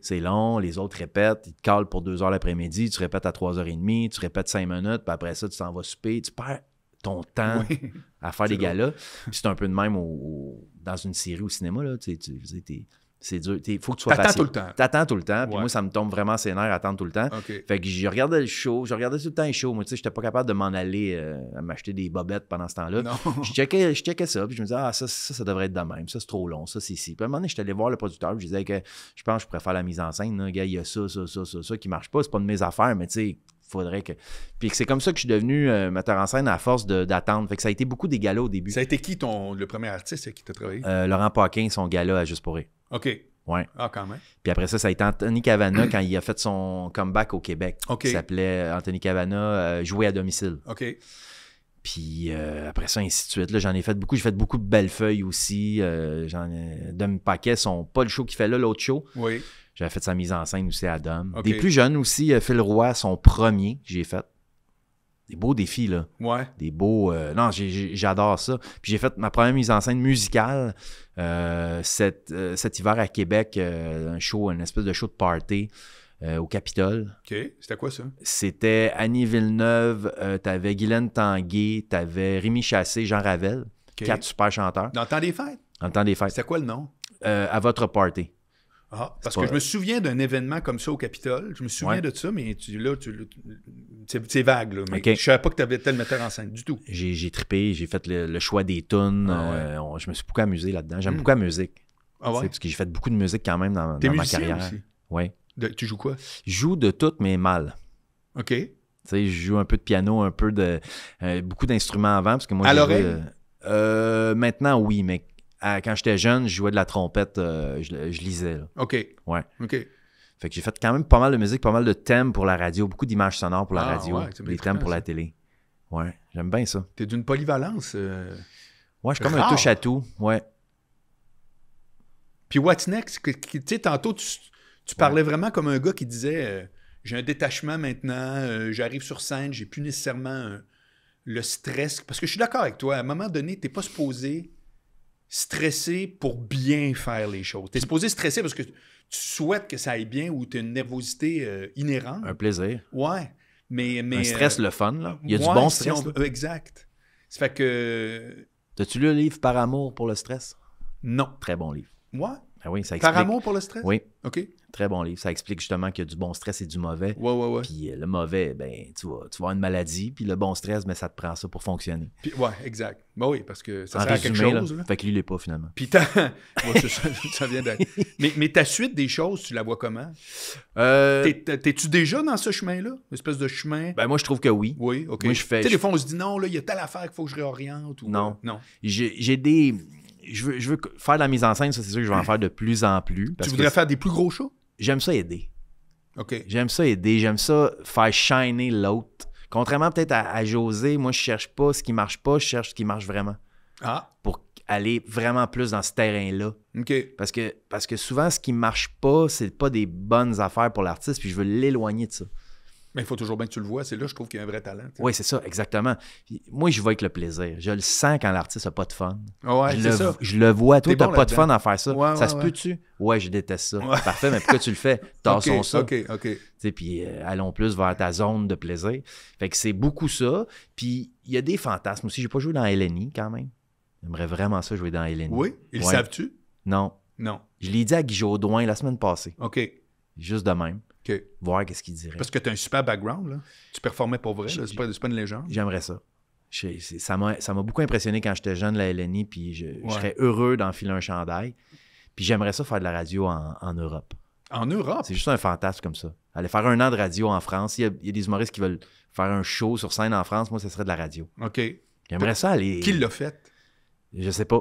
C'est long, les autres répètent, ils te calent pour deux heures l'après-midi, tu répètes à trois heures et demie, tu répètes cinq minutes, puis après ça, tu t'en vas souper, tu perds ton temps à faire des galas. c'est un peu de même dans une série au cinéma, là, tu sais, tu, c'est Il faut que tu sois T'attends tout le temps. tout le temps. Puis moi, ça me tombe vraiment ses nerfs attendre tout le temps. Fait que je regardais le show. Je regardais tout le temps le show Moi, tu sais, j'étais pas capable de m'en aller euh, à m'acheter des bobettes pendant ce temps-là. Je checkais, je checkais ça. Puis je me disais, ah, ça, ça, ça devrait être de même. Ça, c'est trop long. Ça, c'est ici. Puis à un moment j'étais allé voir le producteur. Puis je disais que je pense que je pourrais faire la mise en scène. il y a ça, ça, ça, ça, ça qui marche pas. C'est pas de mes affaires, mais tu sais, faudrait que. Puis c'est comme ça que je suis devenu euh, metteur en scène à force d'attendre. Fait que ça a été beaucoup des galas au début. Ça a été qui ton, le premier artiste qui t'a travaillé? Euh, Laurent Paquin, son gala à Juste pour OK. Ouais. Ah, quand même. Puis après ça, ça a été Anthony Cavana quand il a fait son comeback au Québec. OK. Il s'appelait euh, Anthony Cavana euh, jouer à domicile. OK. Puis euh, après ça, ainsi de suite. J'en ai fait beaucoup. J'ai fait beaucoup de belles feuilles aussi. j'en ai... Dom Paquet, son, pas le show qu'il fait là, l'autre show. Oui. J'avais fait sa mise en scène aussi à Dom. Des plus jeunes aussi, Phil Roy, son premier que j'ai fait des beaux défis, là. Ouais. Des beaux. Euh, non, j'adore ça. Puis j'ai fait ma première mise en scène musicale euh, euh, cet, hiver à Québec, un show, une espèce de show de party. au Capitole. OK. C'était quoi ça? C'était Annie Villeneuve, t'avais Guylaine Tanguay, t'avais Rémi Chassé, Jean Ravel, quatre super chanteurs. Dans le temps des fêtes? Dans le temps des fêtes. C'était quoi le nom? à votre party. Ah, parce que je me souviens d'un événement comme ça au Capitole. Je me souviens de ça, mais tu, là, c'est vague. Là, Je ne savais pas que tu avais tel metteur en scène du tout. J'ai trippé, j'ai fait le, choix des tunes. Ah euh, je me suis beaucoup amusé là-dedans. J'aime hmm. beaucoup la musique. Ah ouais? Parce que j'ai fait beaucoup de musique quand même dans, ma carrière. Aussi? Ouais. tu joues quoi? Je joue de tout, mais mal. OK. Tu sais, je joue un peu de piano, un peu de. Euh, beaucoup d'instruments avant. Parce que moi, à l'oreille? Euh, maintenant, oui, mais quand j'étais jeune, je jouais de la trompette, euh, je, lisais. OK. Ouais. OK. Fait que j'ai fait quand même pas mal de musique, pas mal de thèmes pour la radio, beaucoup d'images sonores pour la ah, radio, des thèmes pour la télé. Ouais, j'aime bien ça. T'es d'une polyvalence. Euh, ouais, je suis comme un touche à tout. Ouais. Puis what's next? Tu sais, tantôt, tu, parlais vraiment comme un gars qui disait euh, j'ai un détachement maintenant, j'arrive sur scène, j'ai plus nécessairement le stress. Parce que je suis d'accord avec toi, à un moment donné, t'es pas supposé stresser pour bien faire les choses. Tu es supposé stresser parce que tu souhaites que ça aille bien ou tu as une nervosité euh, inhérente. Un plaisir. Ouais. Mais, mais, un stress, euh, le fun, là. Il y a du bon stress. Exact. Ça fait que. T'as-tu lu le livre Par amour pour le stress? Non. Très bon livre. Moi? Ben oui, ça explique. Par amour pour le stress? Oui. OK. Très bon livre. Ça explique justement qu'il y a du bon stress et du mauvais. Ouais, ouais, ouais. Puis euh, le mauvais, ben, tu vois, tu vois une maladie. Puis le bon stress, mais ben, ça te prend ça pour fonctionner. Puis, ouais, exact. Ben oui, parce que ça en sert à quelque chose. Là. Fait que lui, il l'est pas finalement. Puis ta... ça, vient mais, mais, ta suite des choses, tu la vois comment? Euh... T'es-tu déjà dans ce chemin-là? Une espèce de chemin? Ben moi, je trouve que oui. Oui, OK. Moi, je fais... Tu sais, des fois, on se dit non, là, il y a telle affaire qu'il faut que je réoriente. Ou... Non. Euh, non. J'ai des je veux, je faire de la mise en scène, ça c'est sûr que je vais en faire de plus en plus. tu voudrais faire des plus gros shows? J'aime ça aider. OK. J'aime ça aider, j'aime ça faire shiner l'autre. Contrairement peut-être à, José, moi je cherche pas ce qui marche pas, je cherche ce qui marche vraiment. Ah. Pour aller vraiment plus dans ce terrain-là. OK. Parce que, parce que souvent, ce qui marche pas, c'est pas des bonnes affaires pour l'artiste, puis je veux l'éloigner de ça. Mais il faut toujours bien que tu le vois. C'est là, que je trouve qu'il y a un vrai talent. Oui, c'est ça, exactement. Moi, je vais avec le plaisir. Je le sens quand l'artiste n'a pas de fun. je, le, ça. je le vois. Toi, tu pas de fun à faire ça. ça se peut-tu? Ouais, je déteste ça. Parfait, mais pourquoi tu le fais? Tassons ça. OK, OK. puis euh, allons plus vers ta zone de plaisir. Fait que c'est beaucoup ça. Puis il y a des fantasmes aussi. J'ai pas joué dans LNI quand même. J'aimerais vraiment ça jouer dans LNI. Oui? le savent-tu? Non. Non. Je l'ai dit à Guy Jodoin la semaine passée. OK. Juste de même. Voir qu'est-ce qu'il dirait. Parce que tu as un super background, là. Tu performais pour vrai, c'est pas, une légende. J'aimerais ça. ça m'a beaucoup impressionné quand j'étais jeune, la LNI, puis je, serais heureux d'enfiler un chandail. Puis j'aimerais ça faire de la radio en, Europe. En Europe? C'est juste un fantasme comme ça. Aller faire un an de radio en France. Il y, a, des humoristes qui veulent faire un show sur scène en France. Moi, ce serait de la radio. OK. J'aimerais ça aller. Qui l'a fait? Je sais pas.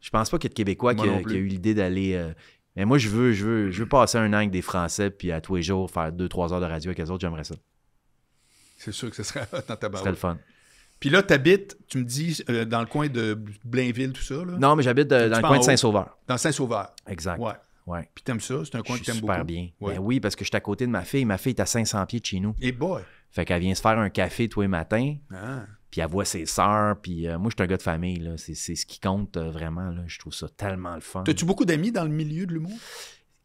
Je pense pas qu'il y ait de Québécois qui a, eu l'idée d'aller euh, mais moi, je veux, je veux, je veux passer un an avec des Français, puis à tous les jours, faire 2-3 heures de radio avec eux autres, j'aimerais ça. C'est sûr que ce serait dans ta barre. le fun. Puis là, tu habites, tu me dis, euh, dans le coin de Blainville, tout ça? Là? Non, mais j'habite euh, dans le coin de Saint-Sauveur. Dans Saint-Sauveur. Exact. Ouais. ouais. Puis t'aimes ça? C'est un coin que t'aimes beaucoup? super bien. Ben oui, parce que je suis à côté de ma fille. Ma fille est à 500 pieds de chez nous. Et boy! Fait qu'elle vient se faire un café tous les matins. Ah puis elle voit ses sœurs, puis euh, moi, je suis un gars de famille, là. C'est, ce qui compte euh, vraiment, là. Je trouve ça tellement le fun. T'as-tu beaucoup d'amis dans le milieu de l'humour?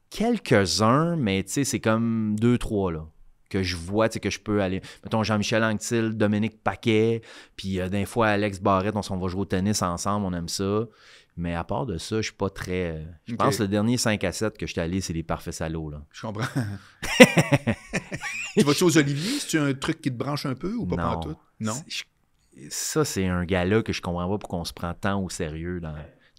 Quelques-uns, mais tu sais, c'est comme deux, trois, là que je vois, tu sais, que je peux aller. Mettons Jean-Michel Anctil, Dominique Paquet, puis euh, d'un fois Alex Barrette, on, s'en va jouer au tennis ensemble, on aime ça. Mais à part de ça, je suis pas très. je pense que le dernier 5 à 7 que j'étais allé, c'est les parfaits salauds. Là. Je comprends. tu vas-tu aux Olivier? C'est-tu un truc qui te branche un peu ou pas, non, pas Non ça, c'est un gala que je comprends pas pour qu'on se prend tant au sérieux.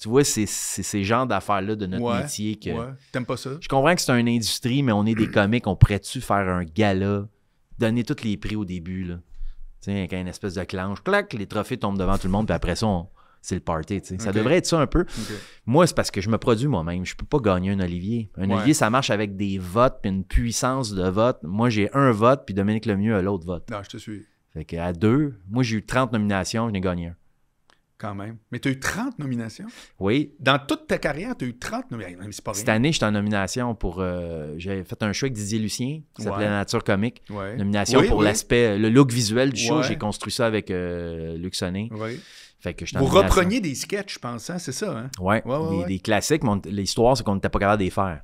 Tu vois, c'est ces genres d'affaires-là de notre métier que. T'aimes pas ça? Je comprends que c'est une industrie, mais on est des comiques, on pourrait-tu faire un gala, donner tous les prix au début, là? Tu sais, avec une espèce de clanche, clac, les trophées tombent devant tout le monde, puis après ça, c'est le party. Ça devrait être ça un peu. Moi, c'est parce que je me produis moi-même. Je peux pas gagner un Olivier. Un Olivier, ça marche avec des votes, puis une puissance de vote. Moi, j'ai un vote, puis Dominique Lemieux a l'autre vote. Non, je te suis. Fait qu'à deux, moi, j'ai eu 30 nominations, je n'ai gagné un. Quand même. Mais tu as eu 30 nominations? Oui. Dans toute ta carrière, tu as eu 30 nominations. Cette année, j'étais en nomination pour. Euh, j'ai fait un show avec Didier Lucien qui s'appelait La Nature Comique. Nomination pour l'aspect, le look visuel du show. J'ai construit ça avec euh, Luc Sonnet. Oui. Fait que Vous repreniez des sketchs, je pense, hein, c'est ça? Hein? Oui. Des, classiques, mais l'histoire, c'est qu'on n'était pas capable de les faire.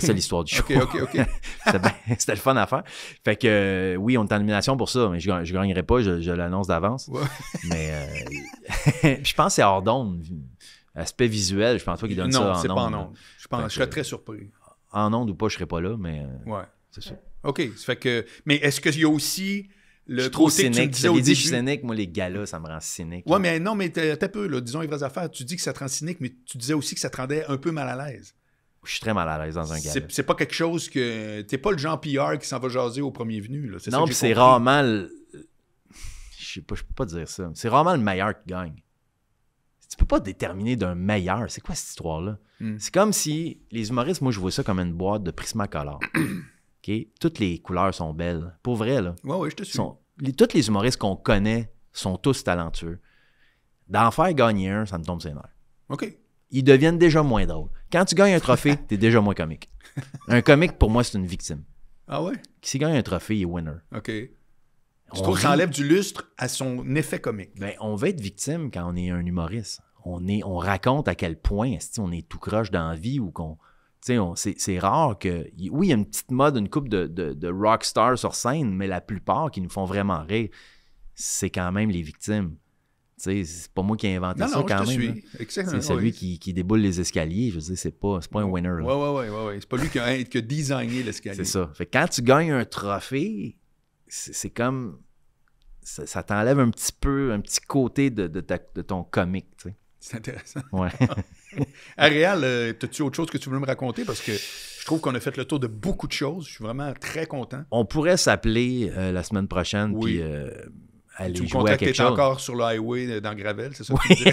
C'est l'histoire du show. Ben, c'était le fun à faire. Fait que euh, oui, on est en nomination pour ça, mais je ne gagnerai pas, je, l'annonce d'avance. Mais euh, je pense que c'est hors d'onde. Aspect visuel, je pense pas qu'il donne ça en onde. Non, c'est pas en onde. Je, pense, je serais très surpris. En onde ou pas, je serais pas là, mais euh, ouais. c'est sûr. OK. fait que, mais est-ce qu'il y a aussi le je cynique. dit, je Moi, les galas, ça me rend cynique. Ouais, mais non, mais t'as peu, Disons les vraies affaires. Tu dis que ça te rend cynique, mais tu disais aussi que ça te rendait un peu mal à l'aise je suis très mal à l'aise dans un gala. C'est pas quelque chose que. T'es pas le Jean pire qui s'en va jaser au premier venu. Non, c'est rarement. Je sais pas, je peux pas dire ça. C'est rarement le meilleur qui gagne. Tu peux pas déterminer d'un meilleur. C'est quoi cette histoire-là? Hmm. C'est comme si les humoristes, moi, je vois ça comme une boîte de Prismacolor. OK? Toutes les couleurs sont belles. Pour vrai, là. Oui, oui, je te suis. Sont... Les... Toutes les humoristes qu'on connaît sont tous talentueux. D'en faire gagner un, ça me tombe ses nerfs. OK. Ils deviennent déjà moins drôles. Quand tu gagnes un trophée, tu es déjà moins comique. Un comique, pour moi, c'est une victime. Ah ouais? Qui s'y gagne un trophée, il est winner. OK. Tu trouves ça enlève du lustre à son effet comique. Ben, on va être victime quand on est un humoriste. On, est, on raconte à quel point on est tout croche dans la vie ou qu'on. C'est rare que. Oui, il y a une petite mode, une coupe de, de, de rock stars sur scène, mais la plupart qui nous font vraiment rire, c'est quand même les victimes c'est pas moi qui ai inventé ça quand même. C'est lui celui qui, qui, déboule les escaliers. Je veux dire, c'est pas, pas un winner. Oui, Ouais, ouais, C'est pas lui qui a, designé l'escalier. C'est ça. Fait quand tu gagnes un trophée, c'est comme. Ça, t'enlève un petit peu, un petit côté de, de, ton comique. C'est intéressant. Ouais. Ariel, euh, as-tu autre chose que tu veux me raconter? Parce que je trouve qu'on a fait le tour de beaucoup de choses. Je suis vraiment très content. On pourrait s'appeler euh, la semaine prochaine. Euh, tu encore sur le highway dans Gravel, c'est ça oui.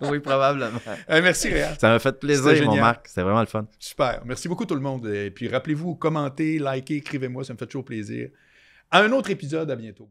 oui, probablement. Euh, merci, Réal. Ça m'a fait plaisir, mon Marc. C'était vraiment le fun. Super. Merci beaucoup tout le monde. Et puis rappelez-vous, commentez, likez, écrivez-moi, ça me fait toujours plaisir. À un autre épisode, à bientôt.